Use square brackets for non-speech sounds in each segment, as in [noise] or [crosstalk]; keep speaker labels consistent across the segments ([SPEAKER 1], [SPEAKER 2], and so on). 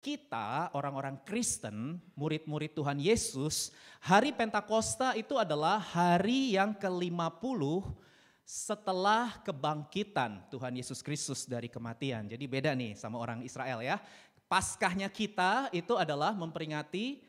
[SPEAKER 1] kita orang-orang Kristen, murid-murid Tuhan Yesus, hari Pentakosta itu adalah hari yang ke-50 setelah kebangkitan Tuhan Yesus Kristus dari kematian. Jadi beda nih sama orang Israel ya. Paskahnya kita itu adalah memperingati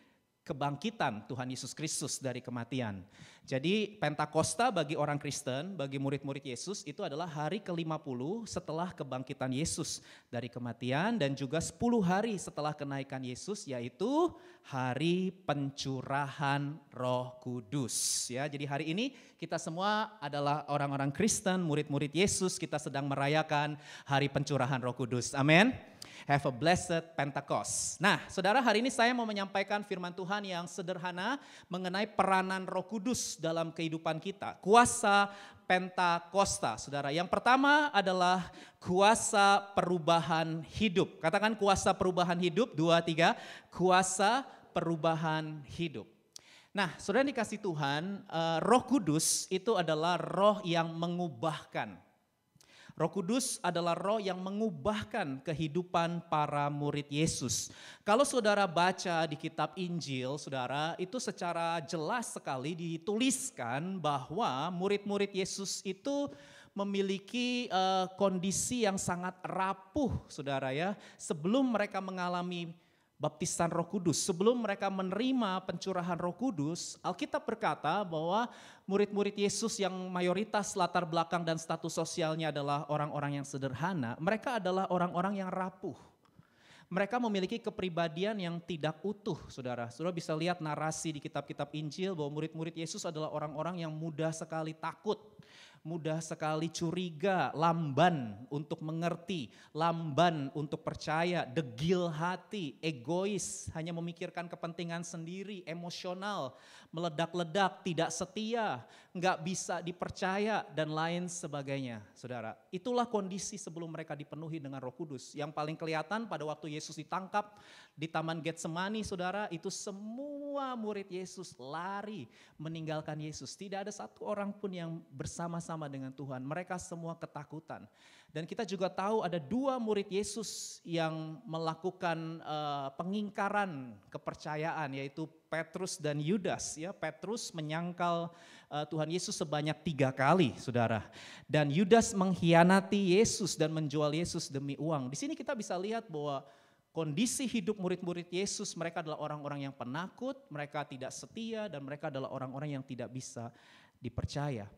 [SPEAKER 1] kebangkitan Tuhan Yesus Kristus dari kematian. Jadi Pentakosta bagi orang Kristen, bagi murid-murid Yesus itu adalah hari ke-50 setelah kebangkitan Yesus dari kematian dan juga 10 hari setelah kenaikan Yesus yaitu hari pencurahan Roh Kudus ya. Jadi hari ini kita semua adalah orang-orang Kristen, murid-murid Yesus, kita sedang merayakan hari pencurahan Roh Kudus. Amin. Have a blessed Pentecost. Nah, saudara, hari ini saya mau menyampaikan firman Tuhan yang sederhana mengenai peranan Roh Kudus dalam kehidupan kita. Kuasa Pentakosta, saudara. Yang pertama adalah kuasa perubahan hidup. Katakan kuasa perubahan hidup, dua, tiga. Kuasa perubahan hidup. Nah, saudara dikasih Tuhan, eh, roh kudus itu adalah roh yang mengubahkan Roh Kudus adalah roh yang mengubahkan kehidupan para murid Yesus. Kalau saudara baca di kitab Injil, saudara, itu secara jelas sekali dituliskan bahwa murid-murid Yesus itu memiliki uh, kondisi yang sangat rapuh, saudara ya, sebelum mereka mengalami baptisan Roh Kudus. Sebelum mereka menerima pencurahan Roh Kudus, Alkitab berkata bahwa murid-murid Yesus yang mayoritas latar belakang dan status sosialnya adalah orang-orang yang sederhana, mereka adalah orang-orang yang rapuh. Mereka memiliki kepribadian yang tidak utuh, saudara. Saudara bisa lihat narasi di kitab-kitab Injil bahwa murid-murid Yesus adalah orang-orang yang mudah sekali takut mudah sekali curiga, lamban untuk mengerti, lamban untuk percaya, degil hati, egois, hanya memikirkan kepentingan sendiri, emosional, meledak-ledak, tidak setia, nggak bisa dipercaya dan lain sebagainya, saudara. Itulah kondisi sebelum mereka dipenuhi dengan Roh Kudus. Yang paling kelihatan pada waktu Yesus ditangkap di Taman Getsemani, saudara, itu semua murid Yesus lari meninggalkan Yesus. Tidak ada satu orang pun yang bersama-sama dengan Tuhan. Mereka semua ketakutan. Dan kita juga tahu ada dua murid Yesus yang melakukan uh, pengingkaran kepercayaan yaitu Petrus dan Yudas. Ya, Petrus menyangkal uh, Tuhan Yesus sebanyak tiga kali, saudara. Dan Yudas mengkhianati Yesus dan menjual Yesus demi uang. Di sini kita bisa lihat bahwa kondisi hidup murid-murid Yesus, mereka adalah orang-orang yang penakut, mereka tidak setia, dan mereka adalah orang-orang yang tidak bisa dipercaya.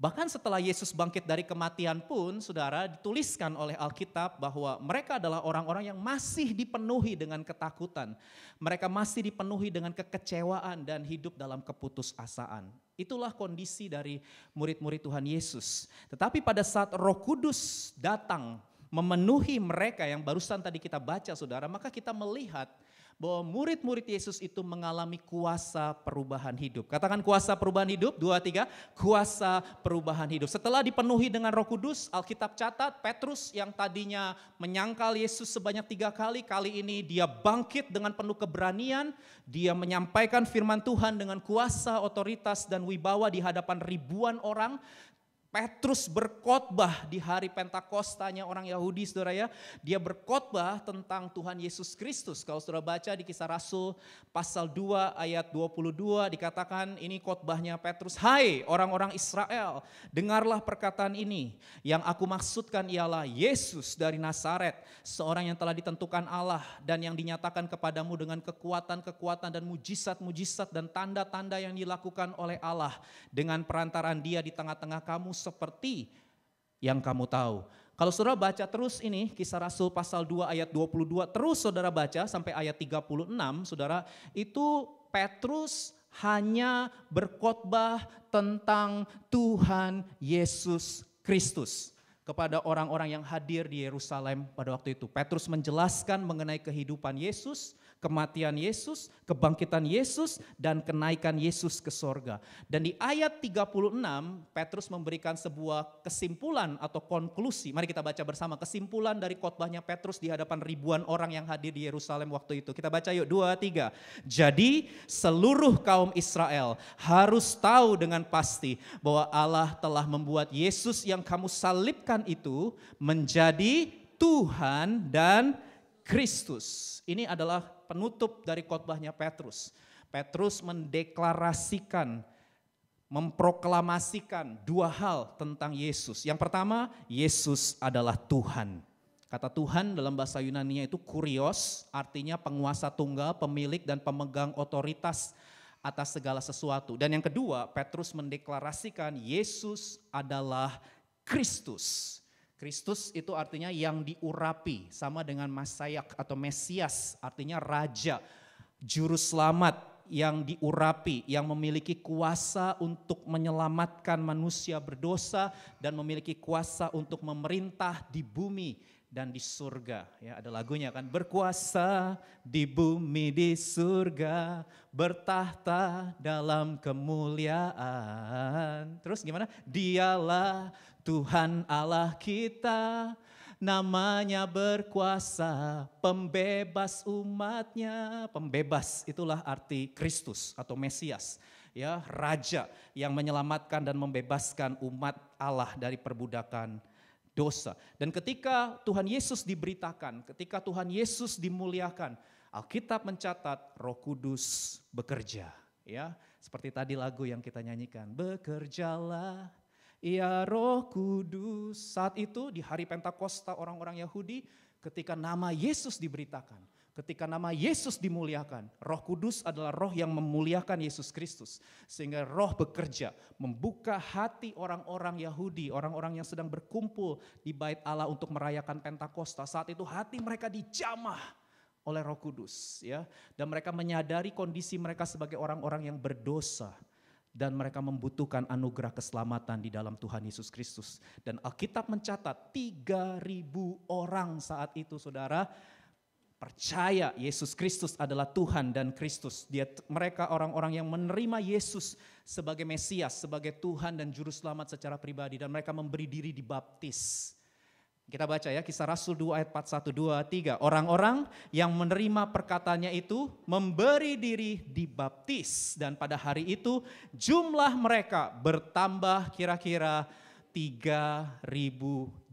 [SPEAKER 1] Bahkan setelah Yesus bangkit dari kematian pun, saudara, dituliskan oleh Alkitab bahwa mereka adalah orang-orang yang masih dipenuhi dengan ketakutan. Mereka masih dipenuhi dengan kekecewaan dan hidup dalam keputusasaan. Itulah kondisi dari murid-murid Tuhan Yesus. Tetapi pada saat Roh Kudus datang memenuhi mereka yang barusan tadi kita baca, saudara, maka kita melihat bahwa murid-murid Yesus itu mengalami kuasa perubahan hidup. Katakan kuasa perubahan hidup, dua, tiga, kuasa perubahan hidup. Setelah dipenuhi dengan roh kudus, Alkitab catat Petrus yang tadinya menyangkal Yesus sebanyak tiga kali, kali ini dia bangkit dengan penuh keberanian, dia menyampaikan firman Tuhan dengan kuasa, otoritas, dan wibawa di hadapan ribuan orang, Petrus berkhotbah di hari Pentakostanya orang Yahudi saudara ya. Dia berkhotbah tentang Tuhan Yesus Kristus. Kalau saudara baca di kisah Rasul pasal 2 ayat 22 dikatakan ini khotbahnya Petrus. Hai orang-orang Israel dengarlah perkataan ini. Yang aku maksudkan ialah Yesus dari Nazaret. Seorang yang telah ditentukan Allah dan yang dinyatakan kepadamu dengan kekuatan-kekuatan dan mujizat-mujizat dan tanda-tanda yang dilakukan oleh Allah. Dengan perantaraan dia di tengah-tengah kamu seperti yang kamu tahu. Kalau saudara baca terus ini kisah Rasul pasal 2 ayat 22 terus saudara baca sampai ayat 36 saudara itu Petrus hanya berkhotbah tentang Tuhan Yesus Kristus kepada orang-orang yang hadir di Yerusalem pada waktu itu. Petrus menjelaskan mengenai kehidupan Yesus, kematian Yesus, kebangkitan Yesus, dan kenaikan Yesus ke sorga. Dan di ayat 36, Petrus memberikan sebuah kesimpulan atau konklusi. Mari kita baca bersama kesimpulan dari khotbahnya Petrus di hadapan ribuan orang yang hadir di Yerusalem waktu itu. Kita baca yuk, dua, tiga. Jadi seluruh kaum Israel harus tahu dengan pasti bahwa Allah telah membuat Yesus yang kamu salibkan itu menjadi Tuhan dan Kristus. Ini adalah penutup dari khotbahnya Petrus. Petrus mendeklarasikan, memproklamasikan dua hal tentang Yesus. Yang pertama, Yesus adalah Tuhan. Kata Tuhan dalam bahasa Yunani itu kurios, artinya penguasa tunggal, pemilik dan pemegang otoritas atas segala sesuatu. Dan yang kedua, Petrus mendeklarasikan Yesus adalah Kristus. Kristus itu artinya yang diurapi, sama dengan Masayak atau Mesias, artinya Raja, Juru Selamat yang diurapi, yang memiliki kuasa untuk menyelamatkan manusia berdosa dan memiliki kuasa untuk memerintah di bumi dan di surga. Ya, ada lagunya kan, berkuasa di bumi di surga, bertahta dalam kemuliaan. Terus gimana? Dialah Tuhan Allah kita namanya berkuasa, pembebas umatnya. Pembebas itulah arti Kristus atau Mesias, ya Raja yang menyelamatkan dan membebaskan umat Allah dari perbudakan dosa. Dan ketika Tuhan Yesus diberitakan, ketika Tuhan Yesus dimuliakan, Alkitab mencatat Roh Kudus bekerja, ya. Seperti tadi lagu yang kita nyanyikan, bekerjalah Ya roh kudus. Saat itu di hari Pentakosta orang-orang Yahudi ketika nama Yesus diberitakan. Ketika nama Yesus dimuliakan. Roh kudus adalah roh yang memuliakan Yesus Kristus. Sehingga roh bekerja membuka hati orang-orang Yahudi. Orang-orang yang sedang berkumpul di bait Allah untuk merayakan Pentakosta. Saat itu hati mereka dijamah oleh Roh Kudus ya dan mereka menyadari kondisi mereka sebagai orang-orang yang berdosa dan mereka membutuhkan anugerah keselamatan di dalam Tuhan Yesus Kristus. Dan Alkitab mencatat 3000 orang saat itu Saudara percaya Yesus Kristus adalah Tuhan dan Kristus. Dia mereka orang-orang yang menerima Yesus sebagai Mesias, sebagai Tuhan dan juru selamat secara pribadi dan mereka memberi diri dibaptis. Kita baca ya kisah Rasul 2 ayat 4, 2, 3. Orang-orang yang menerima perkataannya itu memberi diri dibaptis. Dan pada hari itu jumlah mereka bertambah kira-kira 3.000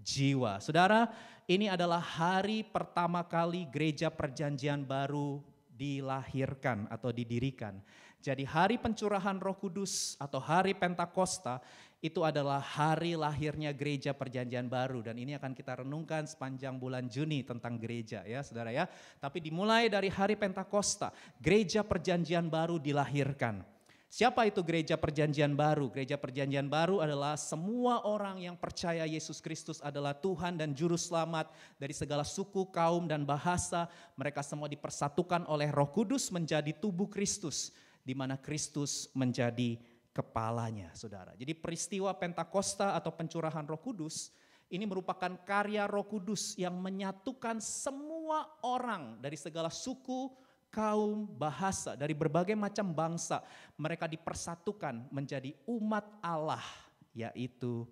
[SPEAKER 1] jiwa. Saudara, ini adalah hari pertama kali gereja perjanjian baru dilahirkan atau didirikan. Jadi hari pencurahan roh kudus atau hari Pentakosta itu adalah hari lahirnya gereja perjanjian baru dan ini akan kita renungkan sepanjang bulan Juni tentang gereja ya saudara ya. Tapi dimulai dari hari Pentakosta, gereja perjanjian baru dilahirkan. Siapa itu gereja perjanjian baru? Gereja perjanjian baru adalah semua orang yang percaya Yesus Kristus adalah Tuhan dan Juru Selamat dari segala suku, kaum, dan bahasa. Mereka semua dipersatukan oleh roh kudus menjadi tubuh Kristus, di mana Kristus menjadi kepalanya, saudara. Jadi peristiwa Pentakosta atau pencurahan Roh Kudus ini merupakan karya Roh Kudus yang menyatukan semua orang dari segala suku, kaum, bahasa, dari berbagai macam bangsa. Mereka dipersatukan menjadi umat Allah, yaitu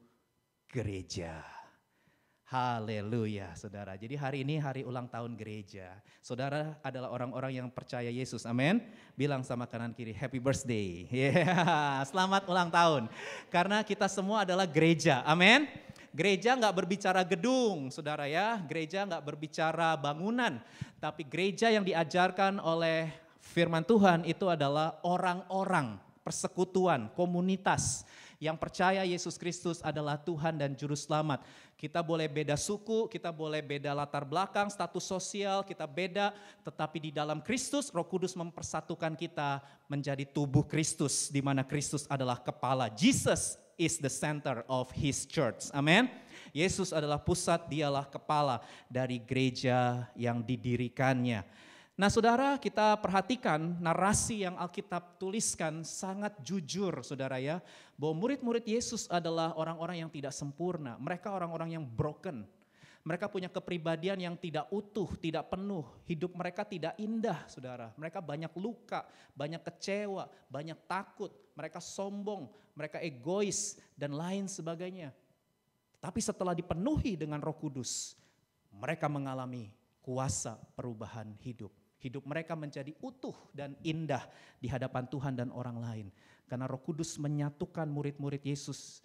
[SPEAKER 1] gereja. Haleluya, saudara. Jadi hari ini hari ulang tahun gereja. Saudara adalah orang-orang yang percaya Yesus. Amin. Bilang sama kanan kiri, happy birthday. [laughs] Yeah. Selamat ulang tahun. Karena kita semua adalah gereja. Amin. Gereja nggak berbicara gedung, saudara ya. Gereja nggak berbicara bangunan. Tapi gereja yang diajarkan oleh firman Tuhan itu adalah orang-orang, persekutuan, komunitas yang percaya Yesus Kristus adalah Tuhan dan Juru Selamat. Kita boleh beda suku, kita boleh beda latar belakang, status sosial, kita beda. Tetapi di dalam Kristus, roh kudus mempersatukan kita menjadi tubuh Kristus. di mana Kristus adalah kepala. Jesus is the center of his church. Amen. Yesus adalah pusat, dialah kepala dari gereja yang didirikannya. Nah saudara kita perhatikan narasi yang Alkitab tuliskan sangat jujur saudara ya. Bahwa murid-murid Yesus adalah orang-orang yang tidak sempurna. Mereka orang-orang yang broken. Mereka punya kepribadian yang tidak utuh, tidak penuh. Hidup mereka tidak indah, saudara. Mereka banyak luka, banyak kecewa, banyak takut. Mereka sombong, mereka egois, dan lain sebagainya. Tapi setelah dipenuhi dengan Roh Kudus, mereka mengalami kuasa perubahan hidup. Hidup mereka menjadi utuh dan indah di hadapan Tuhan dan orang lain. Karena roh kudus menyatukan murid-murid Yesus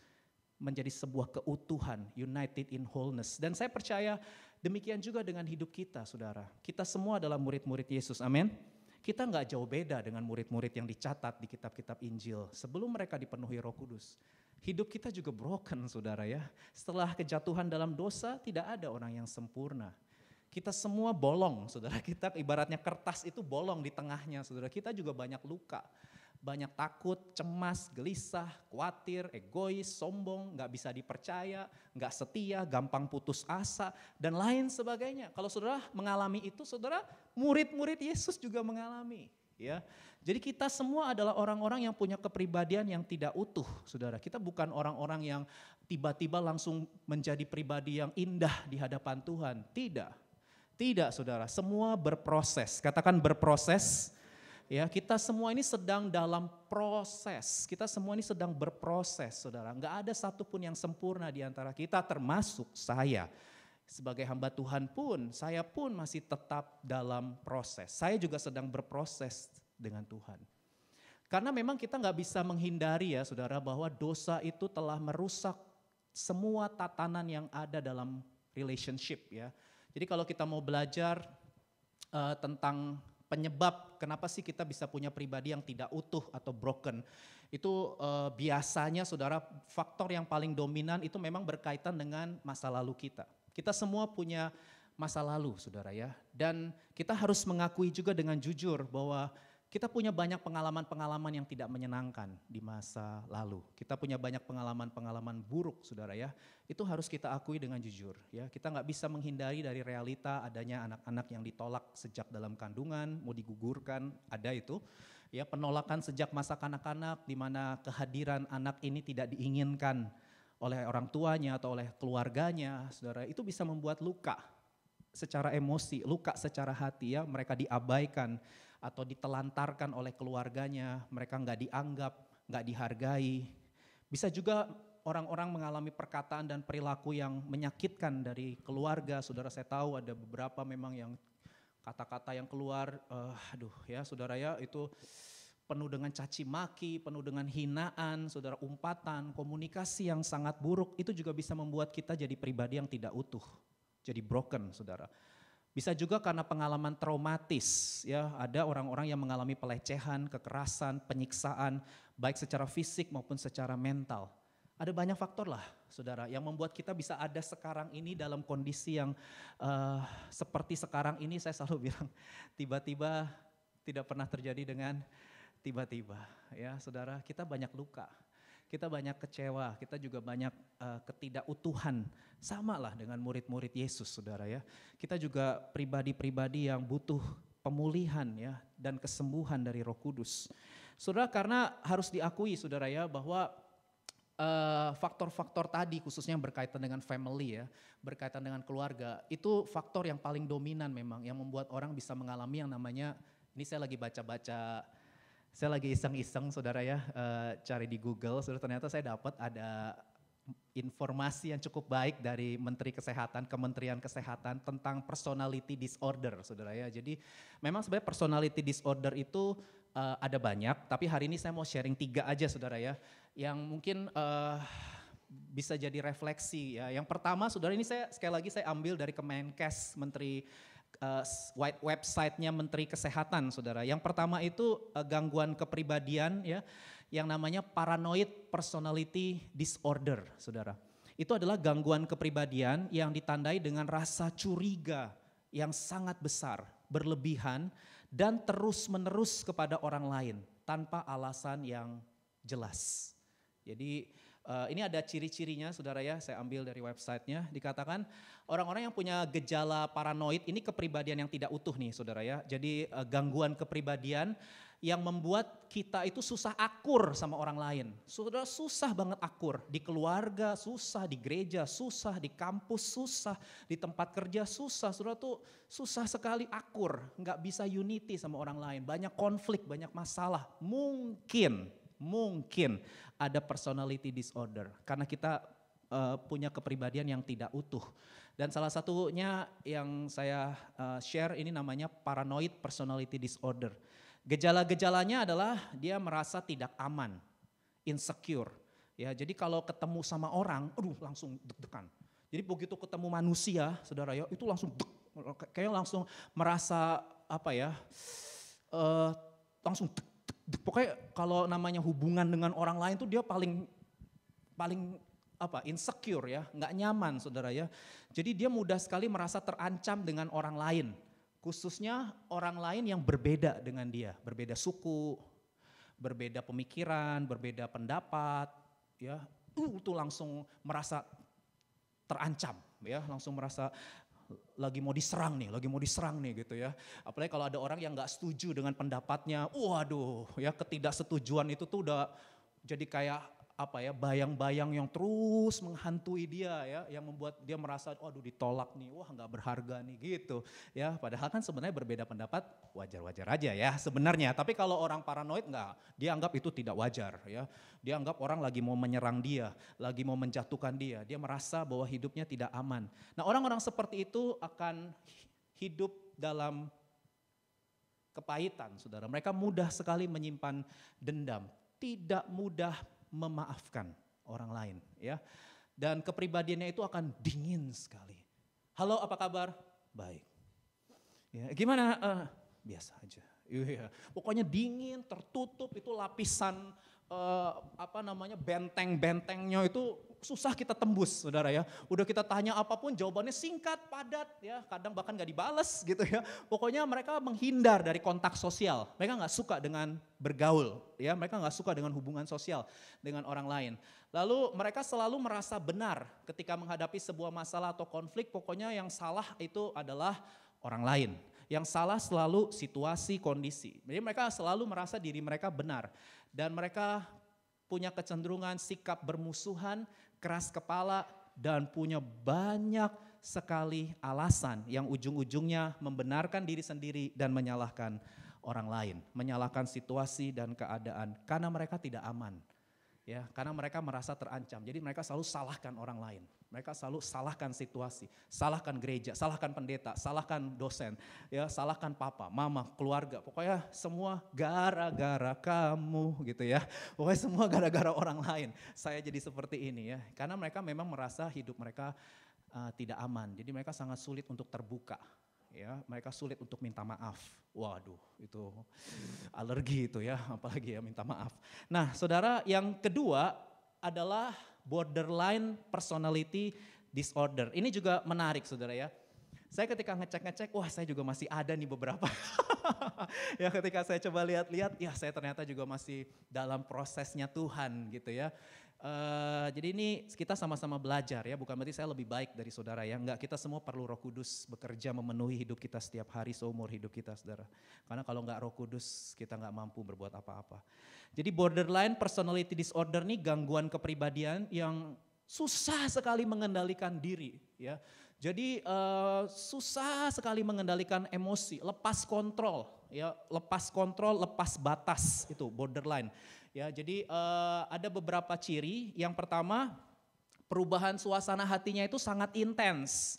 [SPEAKER 1] menjadi sebuah keutuhan, united in wholeness. Dan saya percaya demikian juga dengan hidup kita saudara. Kita semua adalah murid-murid Yesus, amin. Kita nggak jauh beda dengan murid-murid yang dicatat di kitab-kitab Injil sebelum mereka dipenuhi roh kudus. Hidup kita juga broken saudara ya. Setelah kejatuhan dalam dosa tidak ada orang yang sempurna. Kita semua bolong, saudara [laughs] kita ibaratnya kertas itu bolong di tengahnya, saudara kita juga banyak luka. Banyak takut, cemas, gelisah, khawatir, egois, sombong, nggak bisa dipercaya, nggak setia, gampang putus asa, dan lain sebagainya. Kalau saudara mengalami itu, saudara murid-murid Yesus juga mengalami ya. Jadi kita semua adalah orang-orang yang punya kepribadian yang tidak utuh, Saudara. Kita bukan orang-orang yang tiba-tiba langsung menjadi pribadi yang indah di hadapan Tuhan, tidak. Tidak, Saudara, semua berproses. Katakan berproses. Ya, kita semua ini sedang dalam proses. Kita semua ini sedang berproses, Saudara. Enggak ada satupun yang sempurna di antara kita termasuk saya. Sebagai hamba Tuhan pun, saya pun masih tetap dalam proses. Saya juga sedang berproses dengan Tuhan. Karena memang kita nggak bisa menghindari ya saudara bahwa dosa itu telah merusak semua tatanan yang ada dalam relationship ya. Jadi kalau kita mau belajar uh, tentang penyebab kenapa sih kita bisa punya pribadi yang tidak utuh atau broken. Itu uh, biasanya saudara faktor yang paling dominan itu memang berkaitan dengan masa lalu kita. Kita semua punya masa lalu saudara ya. Dan kita harus mengakui juga dengan jujur bahwa kita punya banyak pengalaman-pengalaman yang tidak menyenangkan di masa lalu. Kita punya banyak pengalaman-pengalaman buruk, saudara ya. Itu harus kita akui dengan jujur. Ya, kita nggak bisa menghindari dari realita adanya anak-anak yang ditolak sejak dalam kandungan, mau digugurkan, ada itu. Ya, penolakan sejak masa kanak-kanak, di mana kehadiran anak ini tidak diinginkan oleh orang tuanya atau oleh keluarganya, saudara. Itu bisa membuat luka secara emosi, luka secara hati ya. Mereka diabaikan atau ditelantarkan oleh keluarganya, mereka nggak dianggap, nggak dihargai. Bisa juga orang-orang mengalami perkataan dan perilaku yang menyakitkan dari keluarga. Saudara saya tahu ada beberapa memang yang kata-kata yang keluar, uh, aduh ya saudara ya itu penuh dengan caci maki, penuh dengan hinaan, saudara umpatan, komunikasi yang sangat buruk itu juga bisa membuat kita jadi pribadi yang tidak utuh, jadi broken, saudara. Bisa juga karena pengalaman traumatis, ya. Ada orang-orang yang mengalami pelecehan, kekerasan, penyiksaan, baik secara fisik maupun secara mental. Ada banyak faktor lah, saudara, yang membuat kita bisa ada sekarang ini dalam kondisi yang uh, seperti sekarang ini. Saya selalu [laughs] bilang, tiba-tiba tidak pernah terjadi dengan tiba-tiba, ya, saudara. Kita banyak luka, kita banyak kecewa, kita juga banyak uh, ketidakutuhan. Sama lah dengan murid-murid Yesus, saudara ya. Kita juga pribadi-pribadi yang butuh pemulihan ya dan kesembuhan dari Roh Kudus. Saudara karena harus diakui saudara ya bahwa eh, faktor-faktor uh, tadi khususnya yang berkaitan dengan family ya, berkaitan dengan keluarga, itu faktor yang paling dominan memang yang membuat orang bisa mengalami yang namanya ini saya lagi baca-baca saya lagi iseng-iseng saudara ya, uh, cari di Google, saudara ternyata saya dapat ada informasi yang cukup baik dari Menteri Kesehatan, Kementerian Kesehatan tentang personality disorder, saudara ya. Jadi memang sebenarnya personality disorder itu uh, ada banyak, tapi hari ini saya mau sharing tiga aja, saudara ya, yang mungkin uh, bisa jadi refleksi ya. Yang pertama, saudara ini saya sekali lagi saya ambil dari Kemenkes, Menteri uh, website-nya Menteri Kesehatan, saudara. Yang pertama itu uh, gangguan kepribadian, ya, yang namanya paranoid personality disorder, saudara. Itu adalah gangguan kepribadian yang ditandai dengan rasa curiga yang sangat besar, berlebihan, dan terus-menerus kepada orang lain tanpa alasan yang jelas. Jadi, Eh, ini ada ciri-cirinya saudara ya, saya ambil dari websitenya. Dikatakan orang-orang yang punya gejala paranoid ini kepribadian yang tidak utuh nih saudara ya. Jadi uh, gangguan kepribadian yang membuat kita itu susah akur sama orang lain. Saudara susah banget akur di keluarga, susah di gereja, susah di kampus, susah di tempat kerja, susah. Saudara tuh susah sekali akur, nggak bisa unity sama orang lain. Banyak konflik, banyak masalah. Mungkin Mungkin ada personality disorder karena kita uh, punya kepribadian yang tidak utuh. Dan salah satunya yang saya uh, share ini namanya paranoid personality disorder. Gejala-gejalanya adalah dia merasa tidak aman, insecure. Ya, jadi kalau ketemu sama orang, aduh langsung deg-degan. Jadi begitu ketemu manusia, saudara ya, itu langsung deg, kayaknya langsung merasa apa ya, uh, langsung deg, pokoknya kalau namanya hubungan dengan orang lain tuh dia paling paling apa insecure ya, nggak nyaman saudara ya. Jadi dia mudah sekali merasa terancam dengan orang lain, khususnya orang lain yang berbeda dengan dia, berbeda suku, berbeda pemikiran, berbeda pendapat, ya, uh, tuh langsung merasa terancam ya, langsung merasa lagi mau diserang nih, lagi mau diserang nih gitu ya. Apalagi kalau ada orang yang nggak setuju dengan pendapatnya, waduh ya ketidaksetujuan itu tuh udah jadi kayak apa ya bayang-bayang yang terus menghantui dia ya yang membuat dia merasa aduh ditolak nih wah nggak berharga nih gitu ya padahal kan sebenarnya berbeda pendapat wajar-wajar aja ya sebenarnya tapi kalau orang paranoid nggak dia anggap itu tidak wajar ya dia anggap orang lagi mau menyerang dia lagi mau menjatuhkan dia dia merasa bahwa hidupnya tidak aman nah orang-orang seperti itu akan hidup dalam kepahitan saudara mereka mudah sekali menyimpan dendam tidak mudah memaafkan orang lain ya. Dan kepribadiannya itu akan dingin sekali. Halo, apa kabar? Baik. Ya, gimana? Uh, biasa aja. Iya. Pokoknya dingin, tertutup itu lapisan eh, apa namanya benteng-bentengnya itu susah kita tembus, saudara ya. Udah kita tanya apapun jawabannya singkat, padat, ya. Kadang bahkan gak dibales [laughs] gitu ya. Pokoknya mereka menghindar dari kontak sosial. Mereka nggak suka dengan bergaul, ya. Mereka nggak suka dengan hubungan sosial dengan orang lain. Lalu mereka selalu merasa benar ketika menghadapi sebuah masalah atau konflik. Pokoknya yang salah itu adalah orang lain. Yang salah selalu situasi, kondisi. Jadi mereka selalu merasa diri mereka benar. Dan mereka punya kecenderungan sikap bermusuhan, keras kepala, dan punya banyak sekali alasan yang ujung-ujungnya membenarkan diri sendiri dan menyalahkan orang lain, menyalahkan situasi dan keadaan karena mereka tidak aman. Ya, karena mereka merasa terancam. Jadi mereka selalu salahkan orang lain. Mereka selalu salahkan situasi, salahkan gereja, salahkan pendeta, salahkan dosen, ya salahkan papa, mama, keluarga. Pokoknya semua gara-gara kamu gitu ya. Pokoknya semua gara-gara orang lain. Saya jadi seperti ini ya. Karena mereka memang merasa hidup mereka uh, tidak aman. Jadi mereka sangat sulit untuk terbuka. Ya, mereka sulit untuk minta maaf. Waduh, itu alergi itu ya, [laughs] apalagi ya minta maaf. Nah, saudara, yang kedua adalah borderline personality disorder. Ini juga menarik saudara ya. Saya ketika ngecek-ngecek, wah saya juga masih ada nih beberapa. [laughs] ya ketika saya coba lihat-lihat, ya saya ternyata juga masih dalam prosesnya Tuhan gitu ya. Uh, jadi ini kita sama-sama belajar ya, bukan berarti saya lebih baik dari saudara ya. Enggak, kita semua perlu roh kudus bekerja memenuhi hidup kita setiap hari seumur hidup kita saudara. Karena kalau enggak roh kudus kita enggak mampu berbuat apa-apa. Jadi borderline personality disorder nih gangguan kepribadian yang susah sekali mengendalikan diri ya. Jadi uh, susah sekali mengendalikan emosi, lepas kontrol, ya, lepas kontrol, lepas batas itu borderline. Ya, jadi uh, ada beberapa ciri. Yang pertama, perubahan suasana hatinya itu sangat intens.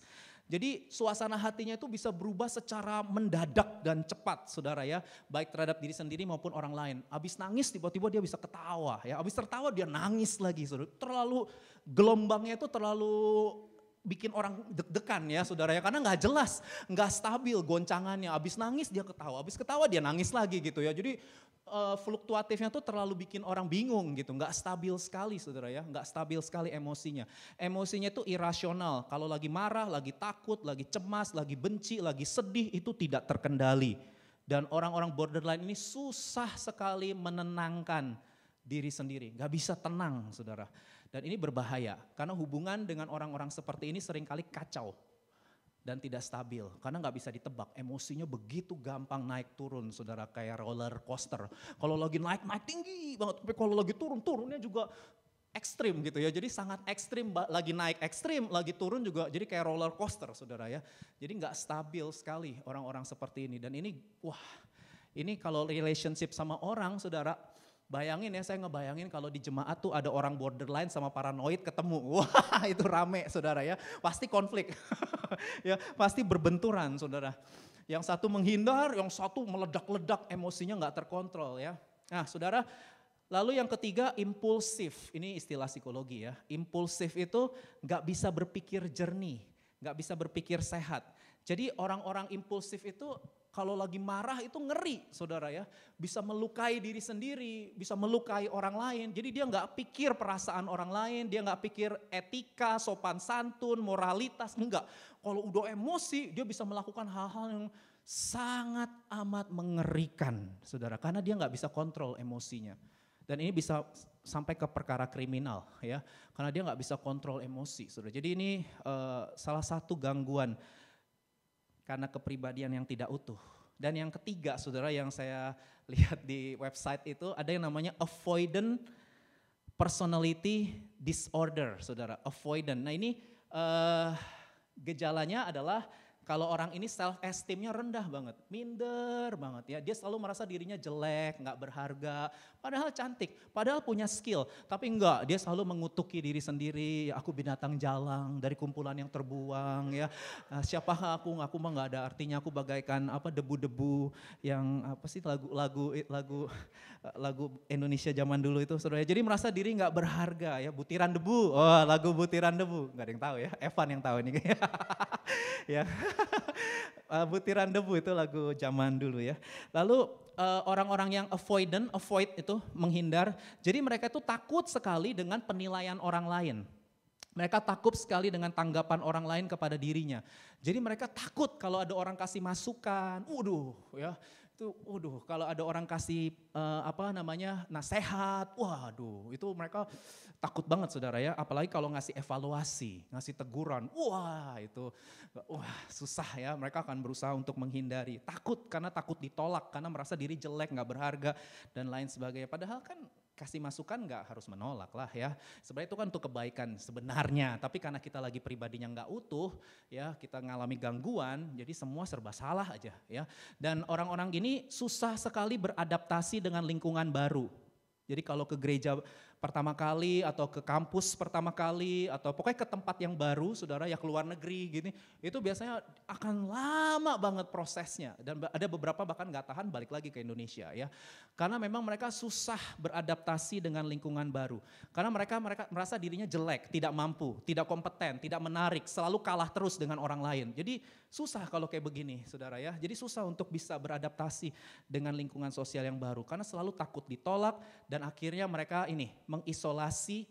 [SPEAKER 1] Jadi suasana hatinya itu bisa berubah secara mendadak dan cepat saudara ya. Baik terhadap diri sendiri maupun orang lain. Abis nangis tiba-tiba dia bisa ketawa ya. Habis tertawa dia nangis lagi saudara. Terlalu gelombangnya itu terlalu bikin orang deg-degan ya saudara ya karena nggak jelas nggak stabil goncangannya abis nangis dia ketawa abis ketawa dia nangis lagi gitu ya jadi uh, fluktuatifnya tuh terlalu bikin orang bingung gitu nggak stabil sekali saudara ya nggak stabil sekali emosinya emosinya itu irasional kalau lagi marah lagi takut lagi cemas lagi benci lagi sedih itu tidak terkendali dan orang-orang borderline ini susah sekali menenangkan diri sendiri nggak bisa tenang saudara dan ini berbahaya karena hubungan dengan orang-orang seperti ini seringkali kacau dan tidak stabil karena nggak bisa ditebak emosinya begitu gampang naik turun saudara kayak roller coaster kalau lagi naik naik tinggi banget tapi kalau lagi turun turunnya juga ekstrim gitu ya jadi sangat ekstrim lagi naik ekstrim lagi turun juga jadi kayak roller coaster saudara ya jadi nggak stabil sekali orang-orang seperti ini dan ini wah ini kalau relationship sama orang saudara Bayangin ya, saya ngebayangin kalau di jemaat tuh ada orang borderline sama paranoid ketemu. [laughs] Wah, itu rame saudara ya. Pasti konflik. [laughs] ya, pasti berbenturan saudara. Yang satu menghindar, yang satu meledak-ledak emosinya nggak terkontrol ya. Nah saudara, lalu yang ketiga impulsif. Ini istilah psikologi ya. Impulsif itu nggak bisa berpikir jernih, nggak bisa berpikir sehat. Jadi orang-orang impulsif itu kalau lagi marah itu ngeri saudara ya. Bisa melukai diri sendiri, bisa melukai orang lain. Jadi dia nggak pikir perasaan orang lain, dia nggak pikir etika, sopan santun, moralitas, enggak. Kalau udah emosi dia bisa melakukan hal-hal yang sangat amat mengerikan saudara. Karena dia nggak bisa kontrol emosinya. Dan ini bisa sampai ke perkara kriminal ya. Karena dia nggak bisa kontrol emosi saudara. Jadi ini uh, salah satu gangguan karena kepribadian yang tidak utuh. Dan yang ketiga, saudara, yang saya [laughs] lihat di website itu ada yang namanya avoidant personality disorder, saudara. Avoidant. Nah ini uh, gejalanya adalah kalau orang ini self esteemnya rendah banget, minder banget ya. Dia selalu merasa dirinya jelek, nggak berharga, padahal cantik, padahal punya skill. Tapi enggak, dia selalu mengutuki diri sendiri, ya, aku binatang jalang dari kumpulan yang terbuang ya. Eh, siapa aku, aku mah nggak ada artinya, aku bagaikan apa debu-debu yang apa sih lagu-lagu lagu eh, eh, lagu Indonesia zaman dulu itu saudara. Jadi merasa diri nggak berharga ya, butiran debu. Oh, lagu butiran debu, Gak ada yang tahu ya. Evan yang tahu ini. [laughs] ya. [laughs] Eh, butiran debu itu lagu zaman dulu ya. Lalu eh, orang-orang yang avoidant, avoid itu menghindar. Jadi mereka itu takut sekali dengan penilaian orang lain. Mereka takut sekali dengan tanggapan orang lain kepada dirinya. Jadi mereka takut kalau ada orang kasih masukan. Waduh, ya itu, waduh, kalau ada orang kasih uh, apa namanya nasehat, waduh, itu mereka takut banget saudara ya. Apalagi kalau ngasih evaluasi, ngasih teguran, wah itu, wah susah ya. Mereka akan berusaha untuk menghindari, takut karena takut ditolak, karena merasa diri jelek, nggak berharga dan lain sebagainya. Padahal kan kasih masukan nggak harus menolak lah ya. Sebenarnya itu kan untuk kebaikan sebenarnya, tapi karena kita lagi pribadinya nggak utuh, ya kita ngalami gangguan, jadi semua serba salah aja ya. Dan orang-orang ini susah sekali beradaptasi dengan lingkungan baru. Jadi kalau ke gereja pertama kali atau ke kampus pertama kali atau pokoknya ke tempat yang baru saudara ya ke luar negeri gini itu biasanya akan lama banget prosesnya dan ada beberapa bahkan nggak tahan balik lagi ke Indonesia ya karena memang mereka susah beradaptasi dengan lingkungan baru karena mereka mereka merasa dirinya jelek tidak mampu tidak kompeten tidak menarik selalu kalah terus dengan orang lain jadi susah kalau kayak begini saudara ya jadi susah untuk bisa beradaptasi dengan lingkungan sosial yang baru karena selalu takut ditolak dan akhirnya mereka ini mengisolasi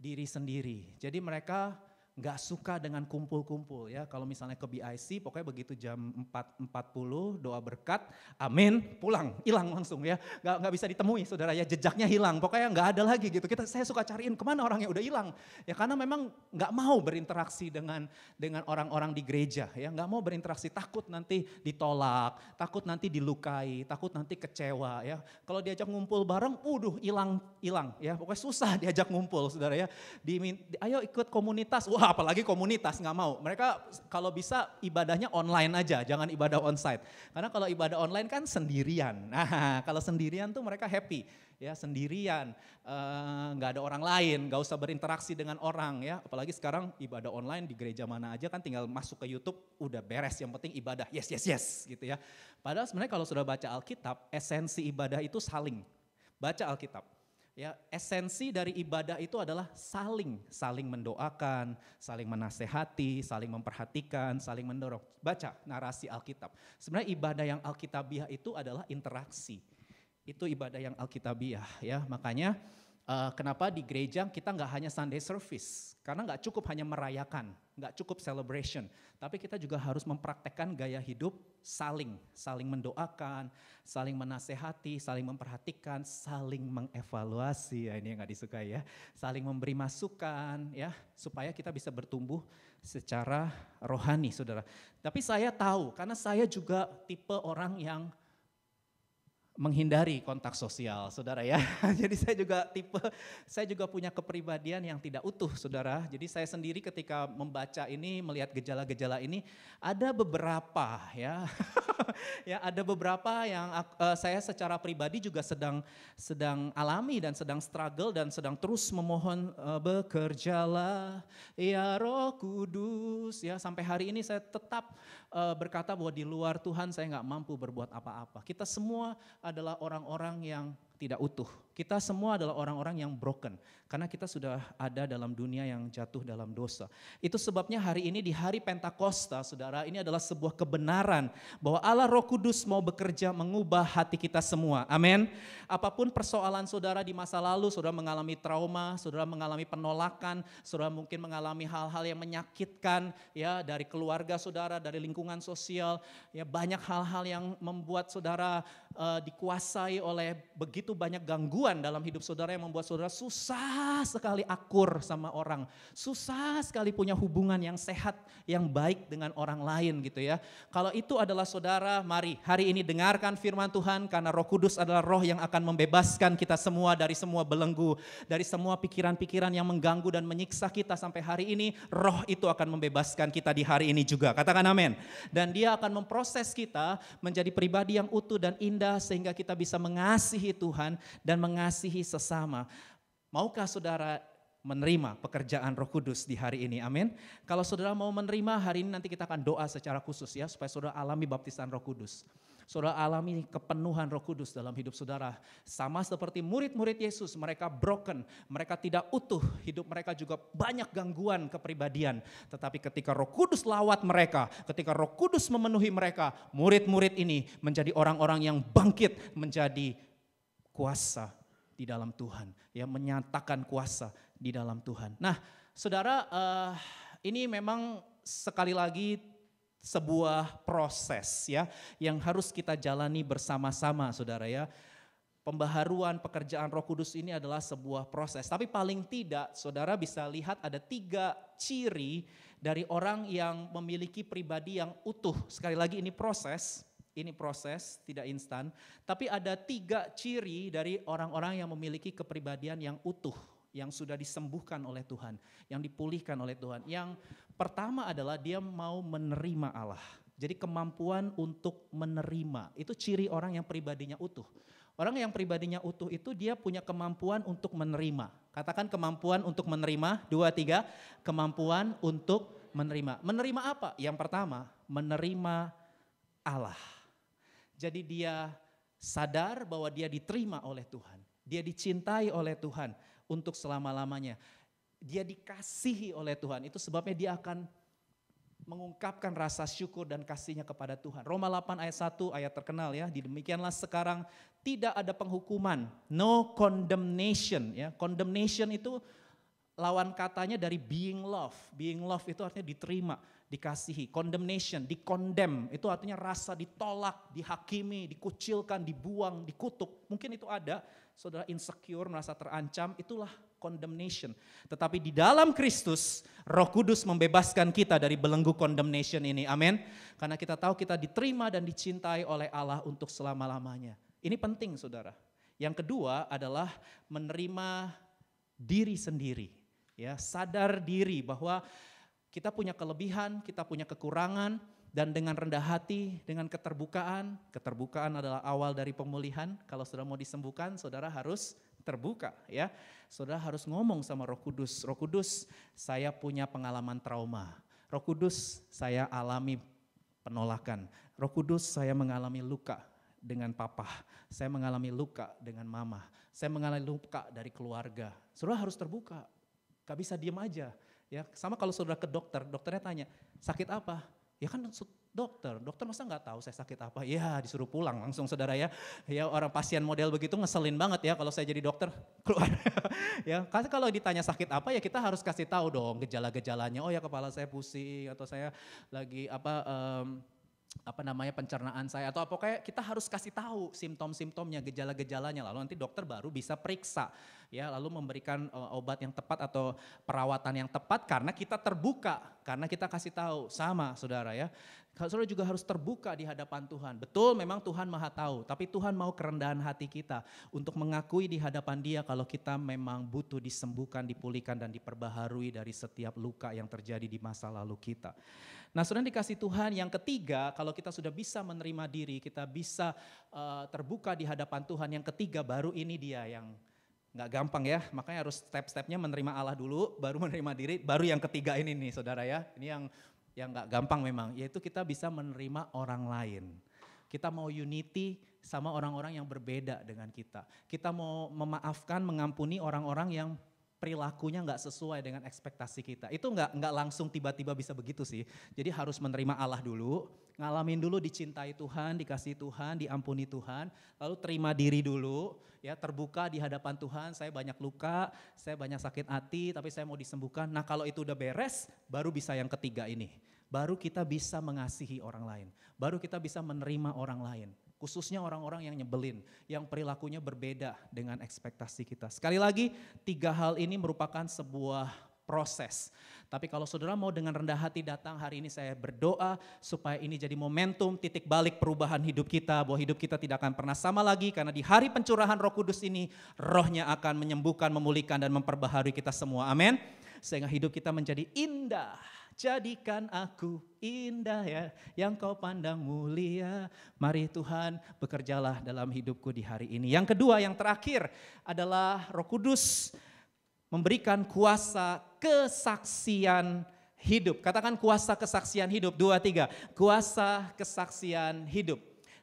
[SPEAKER 1] diri sendiri. Jadi mereka nggak suka dengan kumpul-kumpul ya. Kalau misalnya ke BIC pokoknya begitu jam 4.40 doa berkat, amin, pulang, hilang langsung ya. Nggak, nggak bisa ditemui saudara ya, jejaknya hilang. Pokoknya nggak ada lagi gitu. Kita saya suka cariin kemana orangnya udah hilang. Ya karena memang nggak mau berinteraksi dengan dengan orang-orang di gereja ya. Nggak mau berinteraksi, takut nanti ditolak, takut nanti dilukai, takut nanti kecewa ya. Kalau diajak ngumpul bareng, uduh hilang hilang ya. Pokoknya susah diajak ngumpul saudara ya. Di, di ayo ikut komunitas, wah apalagi komunitas nggak mau. Mereka kalau bisa ibadahnya online aja, jangan ibadah onsite. Karena kalau ibadah online kan sendirian. [laughs] Nah, kalau sendirian tuh mereka happy ya sendirian, eh, nggak uh, ada orang lain, nggak usah berinteraksi dengan orang ya. Apalagi sekarang ibadah online di gereja mana aja kan tinggal masuk ke YouTube udah beres. Yang penting ibadah, yes yes yes gitu ya. Padahal sebenarnya kalau sudah baca Alkitab, esensi ibadah itu saling baca Alkitab Ya, esensi dari ibadah itu adalah saling, saling mendoakan, saling menasehati, saling memperhatikan, saling mendorong. Baca narasi Alkitab. Sebenarnya ibadah yang Alkitabiah itu adalah interaksi. Itu ibadah yang Alkitabiah ya. Makanya uh, kenapa di gereja kita nggak hanya Sunday service, karena nggak cukup hanya merayakan, nggak cukup celebration, tapi kita juga harus mempraktekkan gaya hidup saling, saling mendoakan, saling menasehati, saling memperhatikan, saling mengevaluasi, ya ini yang nggak disukai ya, saling memberi masukan ya, supaya kita bisa bertumbuh secara rohani saudara. Tapi saya tahu, karena saya juga tipe orang yang menghindari kontak sosial, saudara ya. [laughs] Jadi saya juga tipe, saya juga punya kepribadian yang tidak utuh, saudara. Jadi saya sendiri ketika membaca ini, melihat gejala-gejala ini, ada beberapa ya, [laughs] ya ada beberapa yang uh, saya secara pribadi juga sedang sedang alami dan sedang struggle dan sedang terus memohon uh, bekerjalah, ya Roh Kudus, ya sampai hari ini saya tetap uh, berkata bahwa di luar Tuhan saya nggak mampu berbuat apa-apa. Kita semua adalah orang-orang yang tidak utuh. Kita semua adalah orang-orang yang broken karena kita sudah ada dalam dunia yang jatuh dalam dosa. Itu sebabnya hari ini di hari Pentakosta, Saudara, ini adalah sebuah kebenaran bahwa Allah Roh Kudus mau bekerja mengubah hati kita semua. Amin. Apapun persoalan Saudara di masa lalu, Saudara mengalami trauma, Saudara mengalami penolakan, Saudara mungkin mengalami hal-hal yang menyakitkan ya dari keluarga Saudara, dari lingkungan sosial, ya banyak hal-hal yang membuat Saudara uh, dikuasai oleh begitu banyak gangguan dalam hidup saudara yang membuat saudara susah sekali akur sama orang, susah sekali punya hubungan yang sehat, yang baik dengan orang lain gitu ya. Kalau itu adalah saudara, mari hari ini dengarkan firman Tuhan karena Roh Kudus adalah roh yang akan membebaskan kita semua dari semua belenggu, dari semua pikiran-pikiran yang mengganggu dan menyiksa kita sampai hari ini, roh itu akan membebaskan kita di hari ini juga. Katakan amin. Dan dia akan memproses kita menjadi pribadi yang utuh dan indah sehingga kita bisa mengasihi Tuhan dan mengasihi mengasihi sesama. Maukah saudara menerima pekerjaan Roh Kudus di hari ini. Amin. Kalau saudara mau menerima hari ini nanti kita akan doa secara khusus ya supaya saudara alami baptisan Roh Kudus. Saudara alami kepenuhan Roh Kudus dalam hidup saudara. Sama seperti murid-murid Yesus, mereka broken, mereka tidak utuh, hidup mereka juga banyak gangguan kepribadian. Tetapi ketika Roh Kudus lawat mereka, ketika Roh Kudus memenuhi mereka, murid-murid ini menjadi orang-orang yang bangkit menjadi kuasa di dalam Tuhan, ya menyatakan kuasa di dalam Tuhan. Nah, Saudara, uh, ini memang sekali lagi sebuah proses ya yang harus kita jalani bersama-sama Saudara ya. Pembaharuan pekerjaan Roh Kudus ini adalah sebuah proses, tapi paling tidak Saudara bisa lihat ada tiga ciri dari orang yang memiliki pribadi yang utuh. Sekali lagi ini proses ini proses, tidak instan. Tapi ada tiga ciri dari orang-orang yang memiliki kepribadian yang utuh, yang sudah disembuhkan oleh Tuhan, yang dipulihkan oleh Tuhan. Yang pertama adalah dia mau menerima Allah. Jadi kemampuan untuk menerima, itu ciri orang yang pribadinya utuh. Orang yang pribadinya utuh itu dia punya kemampuan untuk menerima. Katakan kemampuan untuk menerima, dua, tiga. Kemampuan untuk menerima. Menerima apa? Yang pertama, menerima Allah. Jadi dia sadar bahwa dia diterima oleh Tuhan. Dia dicintai oleh Tuhan untuk selama-lamanya. Dia dikasihi oleh Tuhan. Itu sebabnya dia akan mengungkapkan rasa syukur dan kasihnya kepada Tuhan. Roma 8 ayat 1 ayat terkenal ya. Demikianlah sekarang tidak ada penghukuman, no condemnation ya. Condemnation itu lawan katanya dari being love. Being love itu artinya diterima, dikasihi. Condemnation, dikondem, itu artinya rasa ditolak, dihakimi, dikucilkan, dibuang, dikutuk. Mungkin itu ada, saudara insecure, merasa terancam, itulah condemnation. Tetapi di dalam Kristus, roh kudus membebaskan kita dari belenggu condemnation ini, amin. Karena kita tahu kita diterima dan dicintai oleh Allah untuk selama-lamanya. Ini penting saudara. Yang kedua adalah menerima diri sendiri. Ya, sadar diri bahwa kita punya kelebihan, kita punya kekurangan dan dengan rendah hati, dengan keterbukaan. Keterbukaan adalah awal dari pemulihan. Kalau sudah mau disembuhkan, saudara harus terbuka ya. Saudara harus ngomong sama Roh Kudus. Roh Kudus, saya punya pengalaman trauma. Roh Kudus, saya alami penolakan. Roh Kudus, saya mengalami luka dengan papa. Saya mengalami luka dengan mama. Saya mengalami luka dari keluarga. Saudara harus terbuka. Gak bisa diem aja. Ya, sama kalau saudara ke dokter, dokternya tanya, sakit apa? Ya kan dokter, dokter masa nggak tahu saya sakit apa? Ya disuruh pulang langsung saudara ya. Ya orang pasien model begitu ngeselin banget ya kalau saya jadi dokter [laughs] keluar. ya karena kalau ditanya sakit apa ya kita harus kasih tahu dong gejala-gejalanya. Oh ya kepala saya pusing atau saya lagi apa um, apa namanya pencernaan saya atau apa kayak kita harus kasih tahu simptom-simptomnya, gejala-gejalanya lalu nanti dokter baru bisa periksa ya lalu memberikan e, obat yang tepat atau perawatan yang tepat karena kita terbuka, karena kita kasih tahu sama Saudara ya. Saudara juga harus terbuka di hadapan Tuhan. Betul memang Tuhan Maha tahu, tapi Tuhan mau kerendahan hati kita untuk mengakui di hadapan Dia kalau kita memang butuh disembuhkan, dipulihkan dan diperbaharui dari setiap luka yang terjadi di masa lalu kita. Nah saudara dikasih Tuhan yang ketiga kalau kita sudah bisa menerima diri, kita bisa uh, terbuka di hadapan Tuhan. Yang ketiga baru ini dia yang nggak gampang ya. Makanya harus step-stepnya menerima Allah dulu, baru [laughs] menerima diri, baru yang ketiga ini nih saudara ya. Ini yang yang nggak gampang memang, yaitu kita bisa menerima orang lain. Kita mau unity sama orang-orang yang berbeda dengan kita. Kita mau memaafkan, mengampuni orang-orang yang perilakunya nggak sesuai dengan ekspektasi kita. Itu nggak nggak langsung tiba-tiba bisa begitu sih. Jadi harus menerima Allah dulu, ngalamin dulu dicintai Tuhan, dikasih Tuhan, diampuni Tuhan, lalu terima diri dulu, ya terbuka di hadapan Tuhan. Saya banyak luka, saya banyak sakit hati, tapi saya mau disembuhkan. Nah kalau itu udah beres, baru bisa yang ketiga ini. Baru kita bisa mengasihi orang lain, baru kita bisa menerima orang lain. Khususnya orang-orang yang nyebelin, yang perilakunya berbeda dengan ekspektasi kita. Sekali lagi, tiga hal ini merupakan sebuah proses. Tapi kalau saudara mau dengan rendah hati datang hari ini saya berdoa supaya ini jadi momentum titik balik perubahan hidup kita. Bahwa hidup kita tidak akan pernah sama lagi karena di hari pencurahan roh kudus ini rohnya akan menyembuhkan, memulihkan dan memperbaharui kita semua. Amin. Sehingga hidup kita menjadi indah jadikan aku indah ya, yang kau pandang mulia. Mari Tuhan bekerjalah dalam hidupku di hari ini. Yang kedua, yang terakhir adalah Roh Kudus memberikan kuasa kesaksian hidup. Katakan kuasa kesaksian hidup, dua, tiga. Kuasa kesaksian hidup.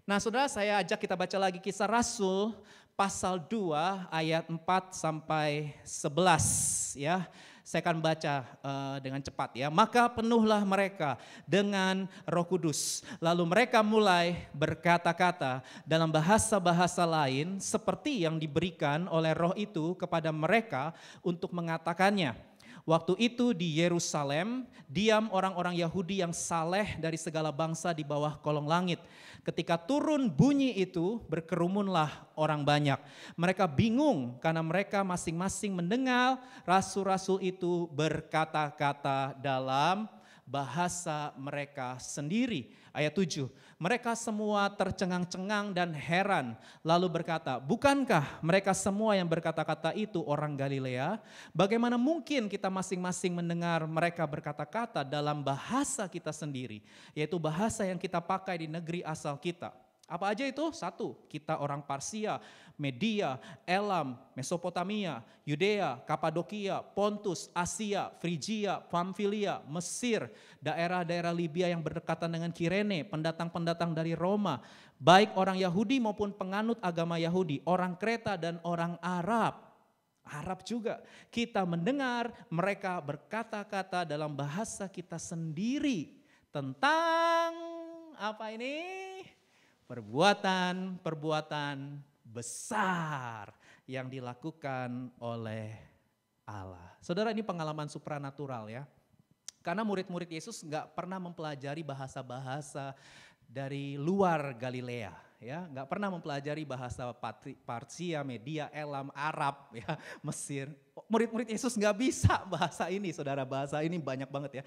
[SPEAKER 1] Nah saudara saya ajak kita baca lagi kisah Rasul pasal 2 ayat 4 sampai 11 ya. Saya akan baca uh, dengan cepat ya. Maka penuhlah mereka dengan Roh Kudus. Lalu mereka mulai berkata-kata dalam bahasa-bahasa lain seperti yang diberikan oleh Roh itu kepada mereka untuk mengatakannya. Waktu itu di Yerusalem diam orang-orang Yahudi yang saleh dari segala bangsa di bawah kolong langit. Ketika turun bunyi itu, berkerumunlah orang banyak. Mereka bingung karena mereka masing-masing mendengar rasul-rasul itu berkata-kata dalam bahasa mereka sendiri. Ayat 7, mereka semua tercengang-cengang dan heran lalu berkata, bukankah mereka semua yang berkata-kata itu orang Galilea? Bagaimana mungkin kita masing-masing mendengar mereka berkata-kata dalam bahasa kita sendiri, yaitu bahasa yang kita pakai di negeri asal kita. Apa aja itu? Satu, kita orang Parsia, Media, Elam, Mesopotamia, Yudea, Kapadokia, Pontus, Asia, Frigia, Pamfilia, Mesir, daerah-daerah Libya yang berdekatan dengan Kirene, pendatang-pendatang dari Roma, baik orang Yahudi maupun penganut agama Yahudi, orang Kreta dan orang Arab. Arab juga. Kita mendengar mereka berkata-kata dalam bahasa kita sendiri tentang apa ini? perbuatan-perbuatan besar yang dilakukan oleh Allah. Saudara ini pengalaman supranatural ya. Karena murid-murid Yesus nggak pernah mempelajari bahasa-bahasa dari luar Galilea ya nggak pernah mempelajari bahasa Parsia, Media, Elam, Arab, [laughs] ya Mesir. Murid-murid Yesus nggak bisa bahasa ini, saudara bahasa ini banyak banget ya.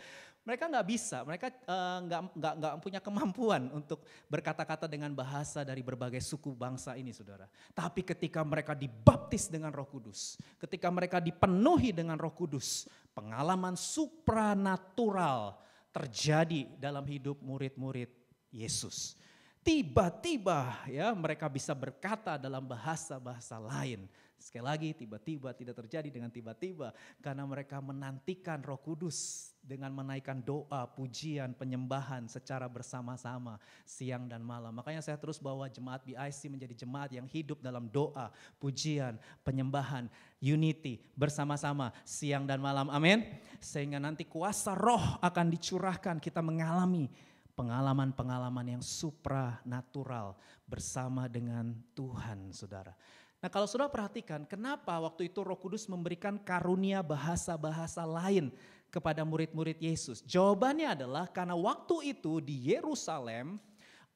[SPEAKER 1] Mereka nggak bisa, mereka eh, nggak uh, nggak nggak punya kemampuan untuk berkata-kata dengan bahasa dari berbagai suku bangsa ini, saudara. Tapi ketika mereka dibaptis dengan Roh Kudus, ketika mereka dipenuhi dengan Roh Kudus, pengalaman supranatural terjadi dalam hidup murid-murid Yesus tiba-tiba ya mereka bisa berkata dalam bahasa-bahasa lain. Sekali lagi tiba-tiba tidak terjadi dengan tiba-tiba karena mereka menantikan Roh Kudus dengan menaikkan doa, pujian, penyembahan secara bersama-sama siang dan malam. Makanya saya terus bawa jemaat BIC menjadi jemaat yang hidup dalam doa, pujian, penyembahan, unity bersama-sama siang dan malam. Amin. Sehingga nanti kuasa Roh akan dicurahkan kita mengalami pengalaman-pengalaman yang supranatural bersama dengan Tuhan, saudara. Nah kalau saudara perhatikan, kenapa waktu itu roh kudus memberikan karunia bahasa-bahasa lain kepada murid-murid Yesus? Jawabannya adalah karena waktu itu di Yerusalem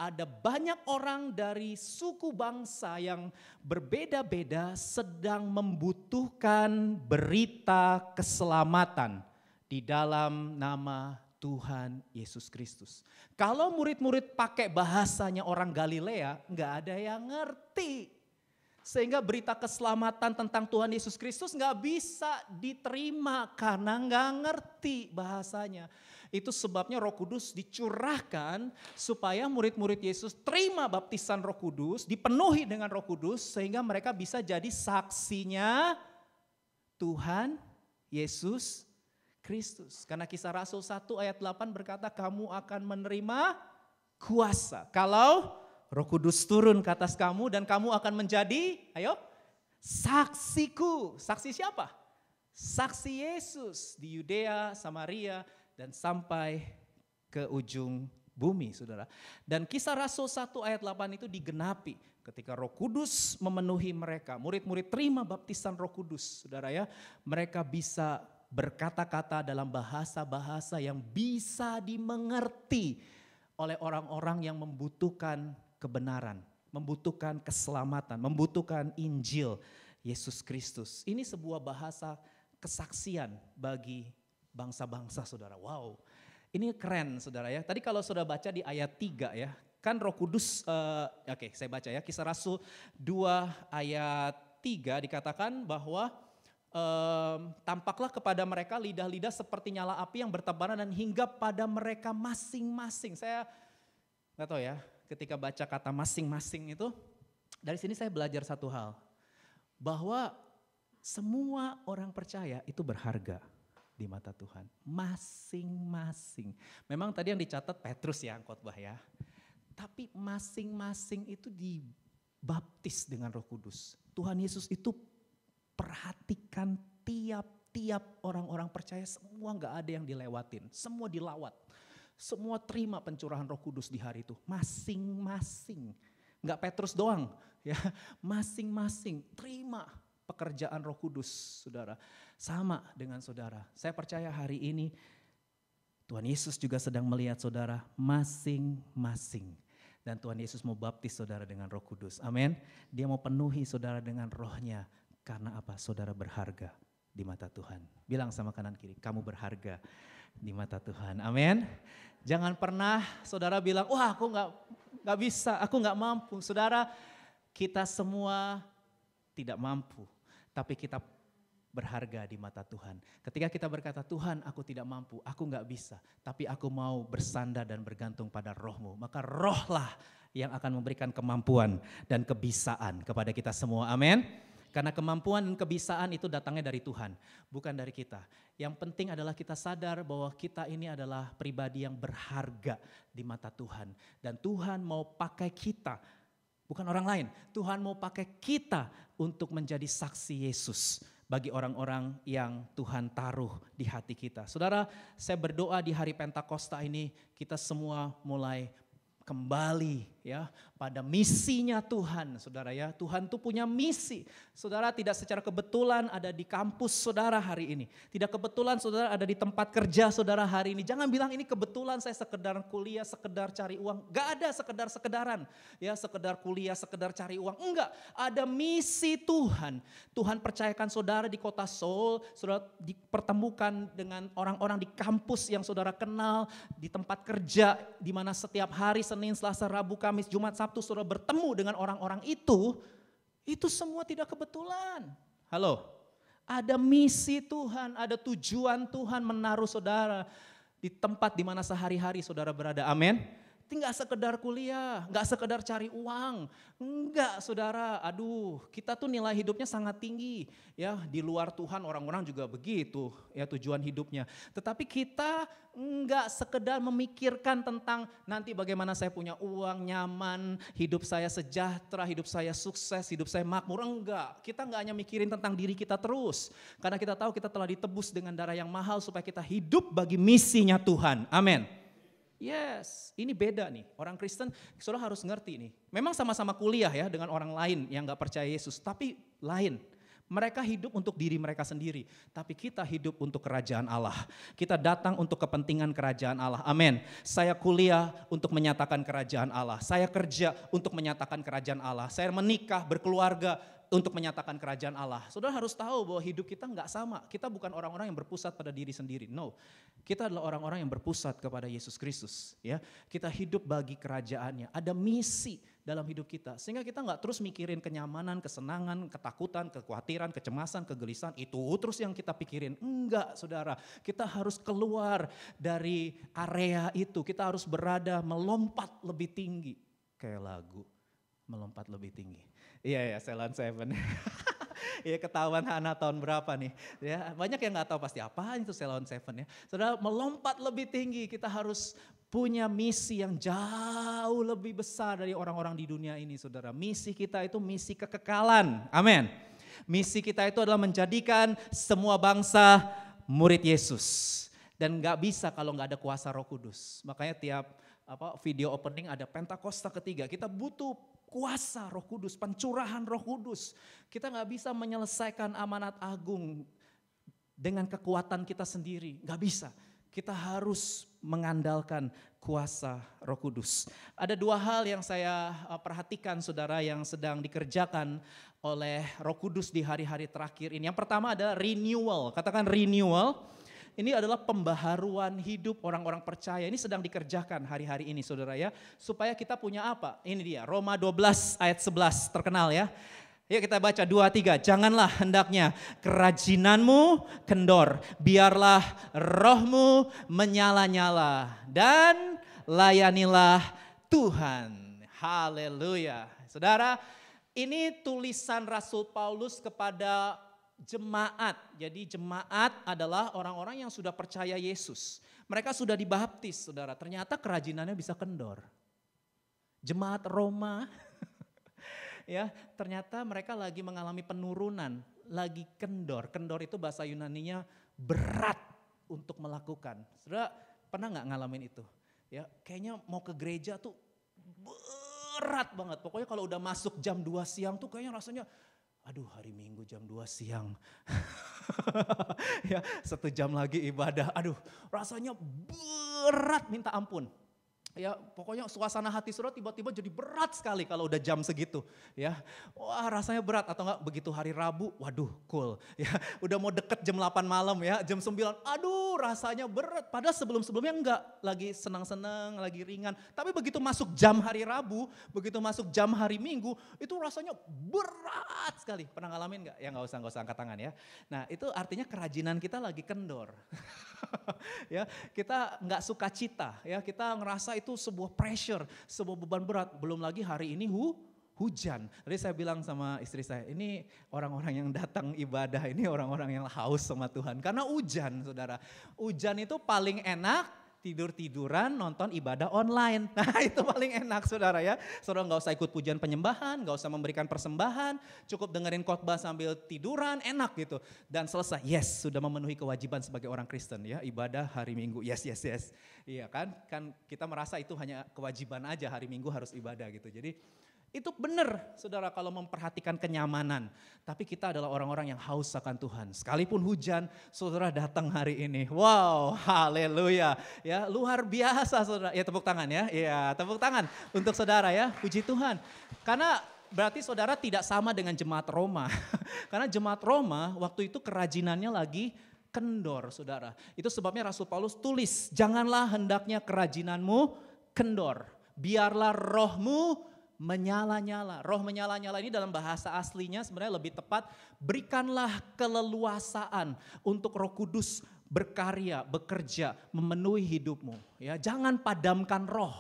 [SPEAKER 1] ada banyak orang dari suku bangsa yang berbeda-beda sedang membutuhkan berita keselamatan di dalam nama Tuhan Yesus Kristus. Kalau murid-murid pakai bahasanya orang Galilea, nggak ada yang ngerti. Sehingga berita keselamatan tentang Tuhan Yesus Kristus nggak bisa diterima karena nggak ngerti bahasanya. Itu sebabnya roh kudus dicurahkan supaya murid-murid Yesus terima baptisan roh kudus, dipenuhi dengan roh kudus sehingga mereka bisa jadi saksinya Tuhan Yesus Kristus. Karena kisah Rasul 1 ayat 8 berkata kamu akan menerima kuasa. Kalau roh kudus turun ke atas kamu dan kamu akan menjadi, ayo, saksiku. Saksi siapa? Saksi Yesus di Yudea, Samaria, dan sampai ke ujung bumi saudara. Dan kisah Rasul 1 ayat 8 itu digenapi ketika roh kudus memenuhi mereka. Murid-murid terima baptisan roh kudus saudara ya. Mereka bisa berkata-kata dalam bahasa-bahasa yang bisa dimengerti oleh orang-orang yang membutuhkan kebenaran, membutuhkan keselamatan, membutuhkan Injil Yesus Kristus. Ini sebuah bahasa kesaksian bagi bangsa-bangsa saudara. Wow. Ini keren saudara ya. Tadi kalau saudara baca di ayat 3 ya, kan Roh Kudus uh, oke okay, saya baca ya, Kisah Rasul 2 ayat 3 dikatakan bahwa Um, tampaklah kepada mereka lidah-lidah seperti nyala api yang bertebaran dan hingga pada mereka masing-masing. Saya nggak tahu ya, ketika baca kata masing-masing itu, dari sini saya belajar satu hal, bahwa semua orang percaya itu berharga di mata Tuhan, masing-masing. Memang tadi yang dicatat Petrus ya khotbah ya, tapi masing-masing itu dibaptis dengan Roh Kudus. Tuhan Yesus itu Perhatikan tiap-tiap orang-orang percaya semua nggak ada yang dilewatin. Semua dilawat. Semua terima pencurahan roh kudus di hari itu. Masing-masing. Nggak Petrus doang. [laughs] ya Masing-masing terima pekerjaan roh kudus saudara. Sama dengan saudara. Saya percaya hari ini Tuhan Yesus juga sedang melihat saudara masing-masing. Dan Tuhan Yesus mau baptis saudara dengan roh kudus. Amin. Dia mau penuhi saudara dengan rohnya. Karena apa? Saudara berharga di mata Tuhan. Bilang sama kanan kiri, kamu berharga di mata Tuhan. Amin. Jangan pernah saudara bilang, wah aku gak, nggak bisa, aku gak mampu. Saudara, kita semua tidak mampu, tapi kita berharga di mata Tuhan. Ketika kita berkata, Tuhan aku tidak mampu, aku gak bisa, tapi aku mau bersandar dan bergantung pada rohmu. Maka rohlah yang akan memberikan kemampuan dan kebisaan kepada kita semua. Amin. Karena kemampuan dan kebisaan itu datangnya dari Tuhan, bukan dari kita. Yang penting adalah kita sadar bahwa kita ini adalah pribadi yang berharga di mata Tuhan. Dan Tuhan mau pakai kita, bukan orang lain. Tuhan mau pakai kita untuk menjadi saksi Yesus bagi orang-orang yang Tuhan taruh di hati kita. Saudara, saya berdoa di hari Pentakosta ini kita semua mulai kembali ya pada misinya Tuhan, saudara ya. Tuhan tuh punya misi. Saudara tidak secara kebetulan ada di kampus saudara hari ini. Tidak kebetulan saudara ada di tempat kerja saudara hari ini. Jangan bilang ini kebetulan saya sekedar kuliah, sekedar cari uang. Gak ada sekedar-sekedaran. Ya sekedar kuliah, sekedar cari uang. Enggak, ada misi Tuhan. Tuhan percayakan saudara di kota Seoul, saudara dipertemukan dengan orang-orang di kampus yang saudara kenal, di tempat kerja, di mana setiap hari Senin, Selasa, Rabu, Kamis, Jumat, Sabtu, waktu saudara bertemu dengan orang-orang itu, itu semua tidak kebetulan. Halo, ada misi Tuhan, ada tujuan Tuhan menaruh saudara di tempat di mana sehari-hari saudara berada. Amin. Tinggal sekedar kuliah, nggak sekedar cari uang. Enggak saudara, aduh kita tuh nilai hidupnya sangat tinggi. ya Di luar Tuhan orang-orang juga begitu ya tujuan hidupnya. Tetapi kita nggak sekedar memikirkan tentang nanti bagaimana saya punya uang, nyaman, hidup saya sejahtera, hidup saya sukses, hidup saya makmur. Enggak, kita nggak hanya mikirin tentang diri kita terus. Karena kita tahu kita telah ditebus dengan darah yang mahal supaya kita hidup bagi misinya Tuhan. Amin. Yes, ini beda nih. Orang Kristen, saudara harus ngerti nih. Memang sama-sama kuliah ya dengan orang lain yang gak percaya Yesus, tapi lain. Mereka hidup untuk diri mereka sendiri, tapi kita hidup untuk kerajaan Allah. Kita datang untuk kepentingan kerajaan Allah. Amin. Saya kuliah untuk menyatakan kerajaan Allah. Saya kerja untuk menyatakan kerajaan Allah. Saya menikah, berkeluarga untuk menyatakan kerajaan Allah. Saudara harus tahu bahwa hidup kita nggak sama. Kita bukan orang-orang yang berpusat pada diri sendiri. No, kita adalah orang-orang yang berpusat kepada Yesus Kristus. Ya, kita hidup bagi kerajaannya. Ada misi dalam hidup kita sehingga kita nggak terus mikirin kenyamanan, kesenangan, ketakutan, kekhawatiran, kecemasan, kegelisahan itu terus yang kita pikirin. Enggak, saudara. Kita harus keluar dari area itu. Kita harus berada melompat lebih tinggi kayak lagu melompat lebih tinggi. Iya ya, Ceylon Seven. [laughs] Iya ketahuan Hana tahun berapa nih. Ya, banyak yang nggak tahu pasti apa itu Ceylon Seven ya. Saudara melompat lebih tinggi, kita harus punya misi yang jauh lebih besar dari orang-orang di dunia ini saudara. Misi kita itu misi kekekalan, amin. Misi kita itu adalah menjadikan semua bangsa murid Yesus. Dan nggak bisa kalau nggak ada kuasa roh kudus. Makanya tiap apa video opening ada Pentakosta ketiga. Kita butuh kuasa roh kudus, pencurahan roh kudus. Kita nggak bisa menyelesaikan amanat agung dengan kekuatan kita sendiri, nggak bisa. Kita harus mengandalkan kuasa roh kudus. Ada dua hal yang saya eh, perhatikan saudara yang sedang dikerjakan oleh roh kudus di hari-hari terakhir ini. Yang pertama adalah renewal, katakan renewal. Renewal ini adalah pembaharuan hidup orang-orang percaya. Ini sedang dikerjakan hari-hari ini saudara ya. Supaya kita punya apa? Ini dia Roma 12 ayat 11 terkenal ya. Ya kita baca 2, tiga. Janganlah hendaknya kerajinanmu kendor. Biarlah rohmu menyala-nyala. Dan layanilah Tuhan. Haleluya. Saudara, ini tulisan Rasul Paulus kepada jemaat. Jadi jemaat adalah orang-orang yang sudah percaya Yesus. Mereka sudah dibaptis, saudara. Ternyata kerajinannya bisa kendor. Jemaat Roma, [laughs] ya ternyata mereka lagi mengalami penurunan, lagi kendor. Kendor itu bahasa Yunaninya berat untuk melakukan. Saudara pernah nggak ngalamin itu? Ya, kayaknya mau ke gereja tuh berat banget. Pokoknya kalau udah masuk jam 2 siang tuh kayaknya rasanya aduh hari Minggu jam 2 siang. [laughs] ya, satu jam lagi ibadah. Aduh, rasanya berat minta ampun ya pokoknya suasana hati saudara tiba-tiba jadi berat sekali kalau udah jam segitu ya wah rasanya berat atau enggak begitu hari Rabu waduh cool ya udah mau deket jam 8 malam ya jam 9 aduh rasanya berat padahal sebelum-sebelumnya enggak lagi senang-senang lagi ringan tapi begitu masuk jam hari Rabu begitu masuk jam hari Minggu itu rasanya berat sekali pernah ngalamin enggak ya enggak usah enggak usah angkat tangan ya nah itu artinya kerajinan kita lagi kendor [laughs] ya kita enggak suka cita ya kita ngerasa itu itu sebuah pressure, sebuah beban berat. Belum lagi hari ini hu, hujan. Jadi saya bilang sama istri saya, ini orang-orang yang datang ibadah, ini orang-orang yang haus sama Tuhan. Karena hujan saudara. Hujan itu paling enak tidur-tiduran nonton ibadah online. [laughs] Nah itu paling enak saudara ya. Saudara nggak usah ikut pujian penyembahan, nggak usah memberikan persembahan, cukup dengerin khotbah sambil tiduran, enak gitu. Dan selesai, yes sudah memenuhi kewajiban sebagai orang Kristen ya, ibadah hari Minggu, yes yes yes. Iya kan, kan kita merasa itu hanya kewajiban aja hari Minggu harus ibadah gitu. Jadi itu benar, saudara, kalau memperhatikan kenyamanan. Tapi kita adalah orang-orang yang haus akan Tuhan. Sekalipun hujan, saudara datang hari ini. Wow, haleluya. Ya, luar biasa, saudara. Ya, tepuk tangan ya. Ya, tepuk tangan untuk saudara ya. Puji Tuhan. Karena berarti saudara tidak sama dengan jemaat Roma. [laughs] Karena jemaat Roma waktu itu kerajinannya lagi kendor, saudara. Itu sebabnya Rasul Paulus tulis, janganlah hendaknya kerajinanmu kendor. Biarlah rohmu menyala-nyala. Roh menyala-nyala ini dalam bahasa aslinya sebenarnya lebih tepat, berikanlah keleluasaan untuk Roh Kudus berkarya, bekerja, memenuhi hidupmu. Ya, jangan padamkan roh.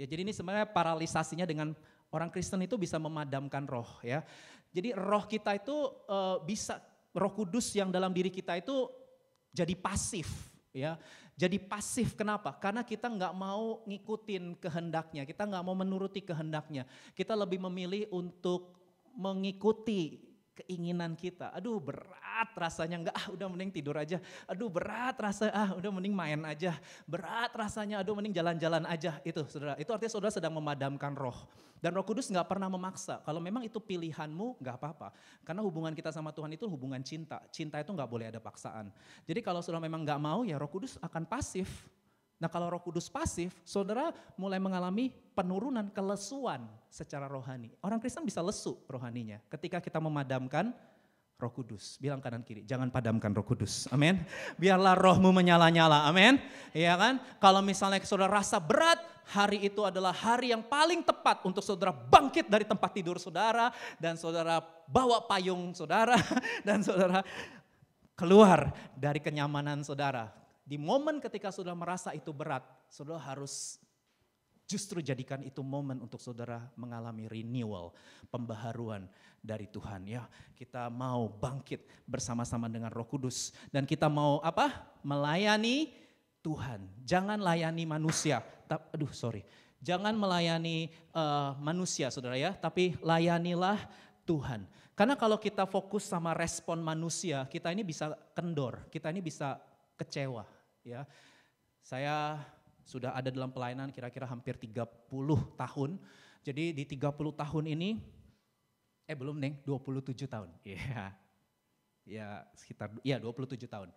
[SPEAKER 1] Ya, jadi ini sebenarnya paralisasinya dengan orang Kristen itu bisa memadamkan roh ya. Jadi roh kita itu e, bisa Roh Kudus yang dalam diri kita itu jadi pasif ya. Jadi pasif kenapa? Karena kita nggak mau ngikutin kehendaknya, kita nggak mau menuruti kehendaknya. Kita lebih memilih untuk mengikuti keinginan kita. Aduh berat rasanya, enggak ah udah mending tidur aja. Aduh berat rasa ah udah mending main aja. Berat rasanya, aduh mending jalan-jalan aja. Itu saudara, itu artinya saudara sedang memadamkan roh. Dan roh kudus enggak pernah memaksa. Kalau memang itu pilihanmu enggak apa-apa. Karena hubungan kita sama Tuhan itu hubungan cinta. Cinta itu enggak boleh ada paksaan. Jadi kalau saudara memang enggak mau ya roh kudus akan pasif. Nah kalau roh kudus pasif, saudara mulai mengalami penurunan kelesuan secara rohani. Orang Kristen bisa lesu rohaninya ketika kita memadamkan roh kudus. Bilang kanan kiri, jangan padamkan roh kudus. Amin. Biarlah rohmu menyala-nyala. Amin. Iya kan? Kalau misalnya saudara rasa berat, hari itu adalah hari yang paling tepat untuk saudara bangkit dari tempat tidur saudara. Dan saudara bawa payung saudara. [laughs] Dan saudara keluar dari kenyamanan saudara di momen ketika saudara merasa itu berat, saudara harus justru jadikan itu momen untuk saudara mengalami renewal, pembaharuan dari Tuhan ya. Kita mau bangkit bersama-sama dengan Roh Kudus dan kita mau apa? melayani Tuhan. Jangan layani manusia. Aduh, sorry. Jangan melayani uh, manusia, saudara ya, tapi layanilah Tuhan. Karena kalau kita fokus sama respon manusia, kita ini bisa kendor, kita ini bisa kecewa, ya. Saya sudah ada dalam pelayanan kira-kira hampir 30 tahun. Jadi di 30 tahun ini eh belum nih, 27 tahun. [laughs] Iya. Yeah. Ya sekitar ya 27 tahun.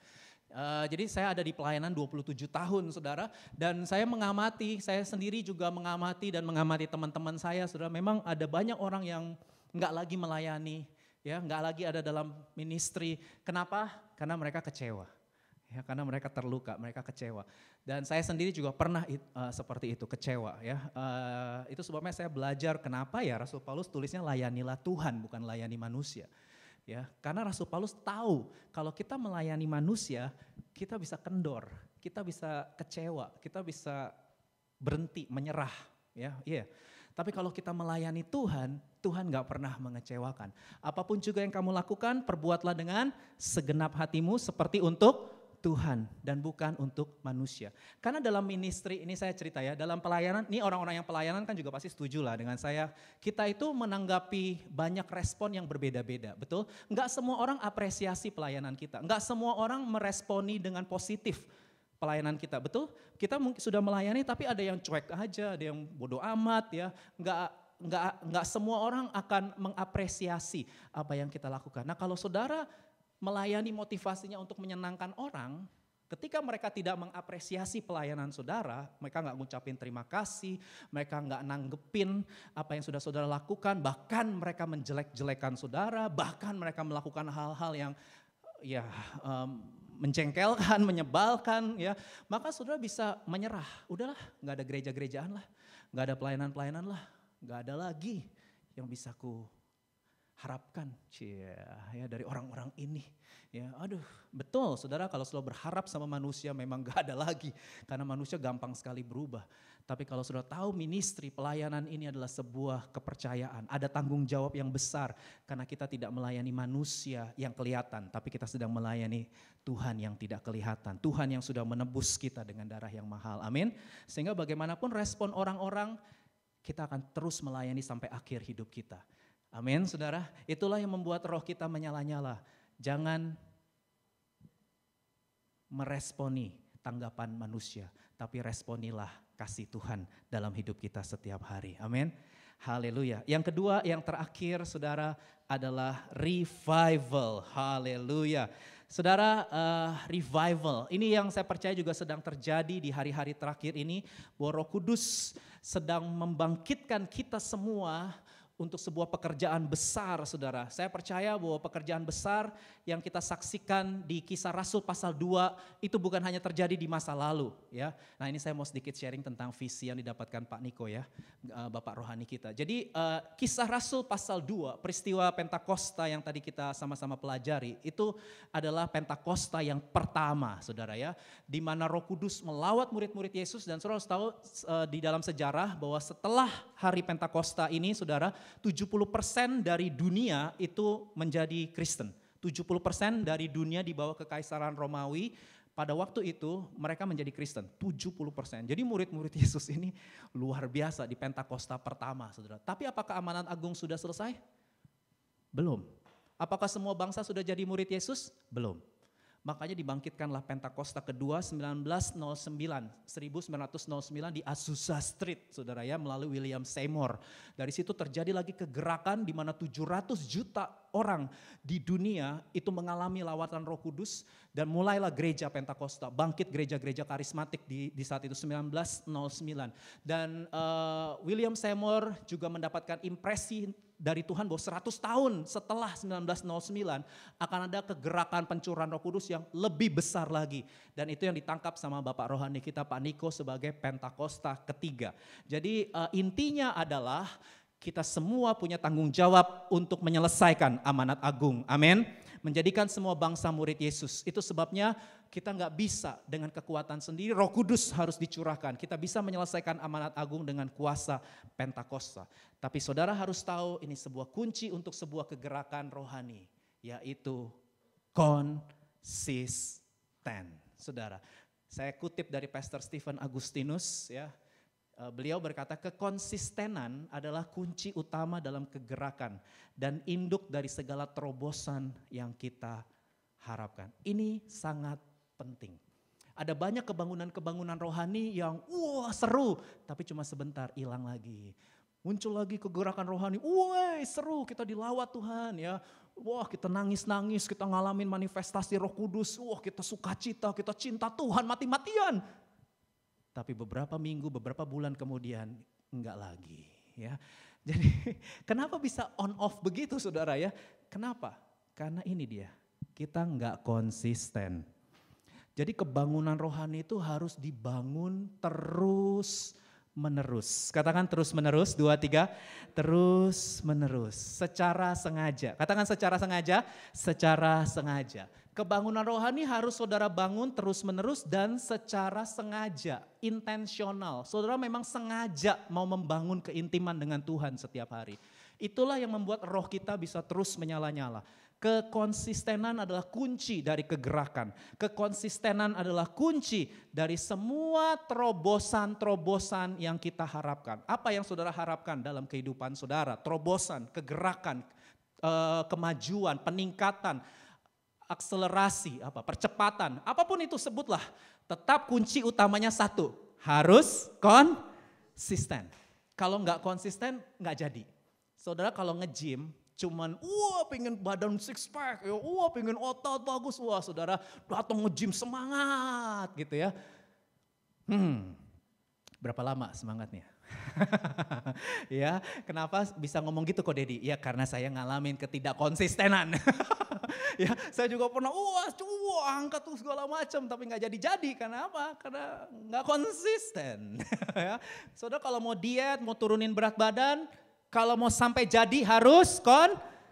[SPEAKER 1] Uh, jadi saya ada di pelayanan 27 tahun saudara dan saya mengamati, saya sendiri juga mengamati dan mengamati teman-teman saya saudara memang ada banyak orang yang nggak lagi melayani, ya nggak lagi ada dalam ministry. Kenapa? Karena mereka kecewa ya karena mereka terluka, mereka kecewa. Dan saya sendiri juga pernah it, uh, seperti itu, kecewa ya. Uh, itu sebabnya saya belajar kenapa ya Rasul Paulus tulisnya layanilah Tuhan bukan layani manusia. Ya, karena Rasul Paulus tahu kalau kita melayani manusia, kita bisa kendor, kita bisa kecewa, kita bisa berhenti menyerah, ya. Iya. Yeah. Tapi kalau kita melayani Tuhan, Tuhan gak pernah mengecewakan. Apapun juga yang kamu lakukan, perbuatlah dengan segenap hatimu seperti untuk Tuhan dan bukan untuk manusia. Karena dalam ministry ini saya cerita ya, dalam pelayanan, ini orang-orang yang pelayanan kan juga pasti setuju lah dengan saya. Kita itu menanggapi banyak respon yang berbeda-beda, betul? Enggak semua orang apresiasi pelayanan kita. Enggak semua orang meresponi dengan positif pelayanan kita, betul? Kita mungkin sudah melayani tapi ada yang cuek aja, ada yang bodoh amat ya, Enggak enggak enggak semua orang akan mengapresiasi apa yang kita lakukan. Nah kalau saudara melayani motivasinya untuk menyenangkan orang, Ketika mereka tidak mengapresiasi pelayanan saudara, mereka nggak ngucapin terima kasih, mereka nggak nanggepin apa yang sudah saudara lakukan, bahkan mereka menjelek-jelekan saudara, bahkan mereka melakukan hal-hal yang ya um, mencengkelkan, [laughs] menyebalkan, ya maka saudara bisa menyerah. Udahlah, nggak ada gereja-gerejaan lah, nggak ada pelayanan-pelayanan lah, nggak ada lagi yang bisa ku harapkan cie ya dari orang-orang ini ya aduh betul saudara kalau selalu berharap sama manusia memang gak ada lagi karena manusia gampang sekali berubah tapi kalau sudah tahu ministry pelayanan ini adalah sebuah kepercayaan ada tanggung jawab yang besar karena kita tidak melayani manusia yang kelihatan tapi kita sedang melayani Tuhan yang tidak kelihatan Tuhan yang sudah menebus kita dengan darah yang mahal amin sehingga bagaimanapun respon orang-orang kita akan terus melayani sampai akhir hidup kita Amin, saudara. Itulah yang membuat roh kita menyala-nyala. Jangan meresponi tanggapan manusia, tapi responilah kasih Tuhan dalam hidup kita setiap hari. Amin. Haleluya. Yang kedua, yang terakhir saudara adalah revival. Haleluya. Saudara, uh, revival. Ini yang saya percaya juga sedang terjadi di hari-hari terakhir ini. Bahwa roh kudus sedang membangkitkan kita semua untuk sebuah pekerjaan besar saudara. Saya percaya bahwa pekerjaan besar yang kita saksikan di kisah Rasul pasal 2 itu bukan hanya terjadi di masa lalu ya. Nah ini saya mau sedikit sharing tentang visi yang didapatkan Pak Niko ya, eh, Bapak rohani kita. Jadi eh, kisah Rasul pasal 2 peristiwa Pentakosta yang tadi kita sama-sama pelajari itu adalah Pentakosta yang pertama saudara ya. Di mana roh kudus melawat murid-murid Yesus dan saudara harus tahu eh, di dalam sejarah bahwa setelah hari Pentakosta ini saudara 70% dari dunia itu menjadi Kristen. 70% dari dunia di bawah kekaisaran Romawi, pada waktu itu mereka menjadi Kristen, 70%. Jadi murid-murid Yesus ini luar biasa di Pentakosta pertama, Saudara. Tapi apakah amanat agung sudah selesai? Belum. Apakah semua bangsa sudah jadi murid Yesus? Belum. Makanya dibangkitkanlah Pentakosta kedua 1909, 1909 di Azusa Street, saudara ya, melalui William Seymour. Dari situ terjadi lagi kegerakan di mana 700 juta orang di dunia itu mengalami lawatan roh kudus dan mulailah gereja Pentakosta, bangkit gereja-gereja karismatik di, di saat itu 1909. Dan uh, William Seymour juga mendapatkan impresi dari Tuhan bahwa 100 tahun setelah 1909 akan ada kegerakan pencurahan Roh Kudus yang lebih besar lagi dan itu yang ditangkap sama Bapak rohani kita Pak Niko sebagai Pentakosta ketiga. Jadi eh, intinya adalah kita semua punya tanggung jawab untuk menyelesaikan amanat agung. Amin. Menjadikan semua bangsa murid Yesus. Itu sebabnya kita nggak bisa dengan kekuatan sendiri. Roh Kudus harus dicurahkan. Kita bisa menyelesaikan amanat agung dengan kuasa Pentakosta. Tapi saudara harus tahu ini sebuah kunci untuk sebuah kegerakan rohani, yaitu konsisten. Saudara, saya kutip dari Pastor Stephen Agustinus ya. Eh, beliau berkata kekonsistenan adalah kunci utama dalam kegerakan dan induk dari segala terobosan yang kita harapkan. Ini sangat penting. Ada banyak kebangunan-kebangunan rohani yang wah seru, tapi cuma sebentar hilang lagi. Muncul lagi kegerakan rohani, wah seru kita dilawat Tuhan ya. Wah kita nangis-nangis, kita ngalamin manifestasi roh kudus, wah kita suka cita kita cinta Tuhan mati-matian. Tapi beberapa minggu, beberapa bulan kemudian enggak lagi ya. Jadi [laughs] kenapa bisa on off begitu saudara ya? Kenapa? Karena ini dia, kita enggak konsisten. Jadi kebangunan rohani itu harus dibangun terus menerus. Katakan terus menerus, dua, tiga. Terus menerus, secara sengaja. Katakan secara sengaja, secara sengaja. Kebangunan rohani harus saudara bangun terus menerus dan secara sengaja, intensional. Saudara memang sengaja mau membangun keintiman dengan Tuhan setiap hari. Itulah yang membuat roh kita bisa terus menyala-nyala. Kekonsistenan adalah kunci dari kegerakan. Kekonsistenan adalah kunci dari semua terobosan-terobosan yang kita harapkan. Apa yang saudara harapkan dalam kehidupan saudara? Terobosan, kegerakan, eh, kemajuan, peningkatan, akselerasi, apa percepatan, apapun itu sebutlah. Tetap kunci utamanya satu, harus konsisten. Kalau nggak konsisten nggak jadi. Saudara kalau nge-gym, cuman wah pengen badan six pack, ya, wah pengen otot bagus, wah saudara datang nge-gym semangat gitu ya. Hmm, berapa lama semangatnya? [laughs] ya, kenapa bisa ngomong gitu kok Dedi? Ya karena saya ngalamin ketidakkonsistenan. [laughs] ya, saya juga pernah wah cuwo angkat tuh segala macam tapi nggak jadi-jadi karena apa? Karena nggak konsisten. [laughs] ya. Saudara kalau mau diet, mau turunin berat badan, kalau mau sampai jadi harus kon.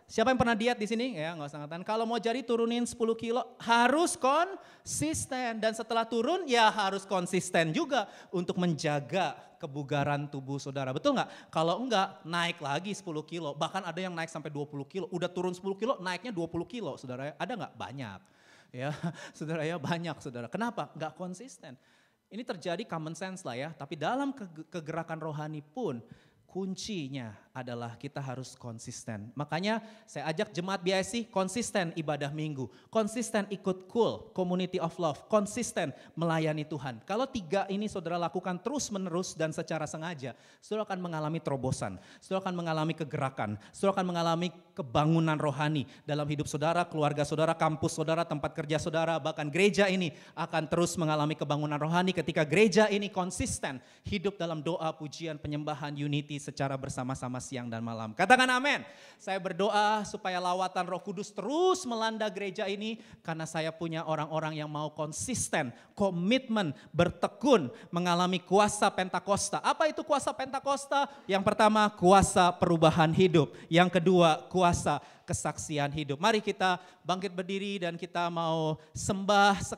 [SPEAKER 1] Siapa yang pernah diet di sini? Ya, nggak usah ngatain Kalau mau jadi turunin 10 kilo harus konsisten dan setelah turun ya harus konsisten juga untuk menjaga kebugaran tubuh saudara. Betul nggak? Kalau enggak naik lagi 10 kilo, bahkan ada yang naik sampai 20 kilo. Udah turun 10 kilo, naiknya 20 kilo, saudara. Ya. Ada nggak? Banyak. Ya, [laughs] saudara ya banyak, saudara. Kenapa? Nggak konsisten. Ini terjadi common sense lah ya, tapi dalam kegerakan rohani pun kuncinya adalah kita harus konsisten. Makanya saya ajak jemaat BIC konsisten ibadah minggu, konsisten ikut cool, community of love, konsisten melayani Tuhan. Kalau tiga ini saudara lakukan terus menerus dan secara sengaja, saudara akan mengalami terobosan, saudara akan mengalami kegerakan, saudara akan mengalami kebangunan rohani dalam hidup saudara, keluarga saudara, kampus saudara, tempat kerja saudara, bahkan gereja ini akan terus mengalami kebangunan rohani ketika gereja ini konsisten hidup dalam doa, pujian, penyembahan, unity, secara bersama-sama siang dan malam. Katakan amin. Saya berdoa supaya lawatan roh kudus terus melanda gereja ini. Karena saya punya orang-orang yang mau konsisten, komitmen, bertekun, mengalami kuasa Pentakosta. Apa itu kuasa Pentakosta? Yang pertama kuasa perubahan hidup. Yang kedua kuasa kesaksian hidup. Mari kita bangkit berdiri dan kita mau sembah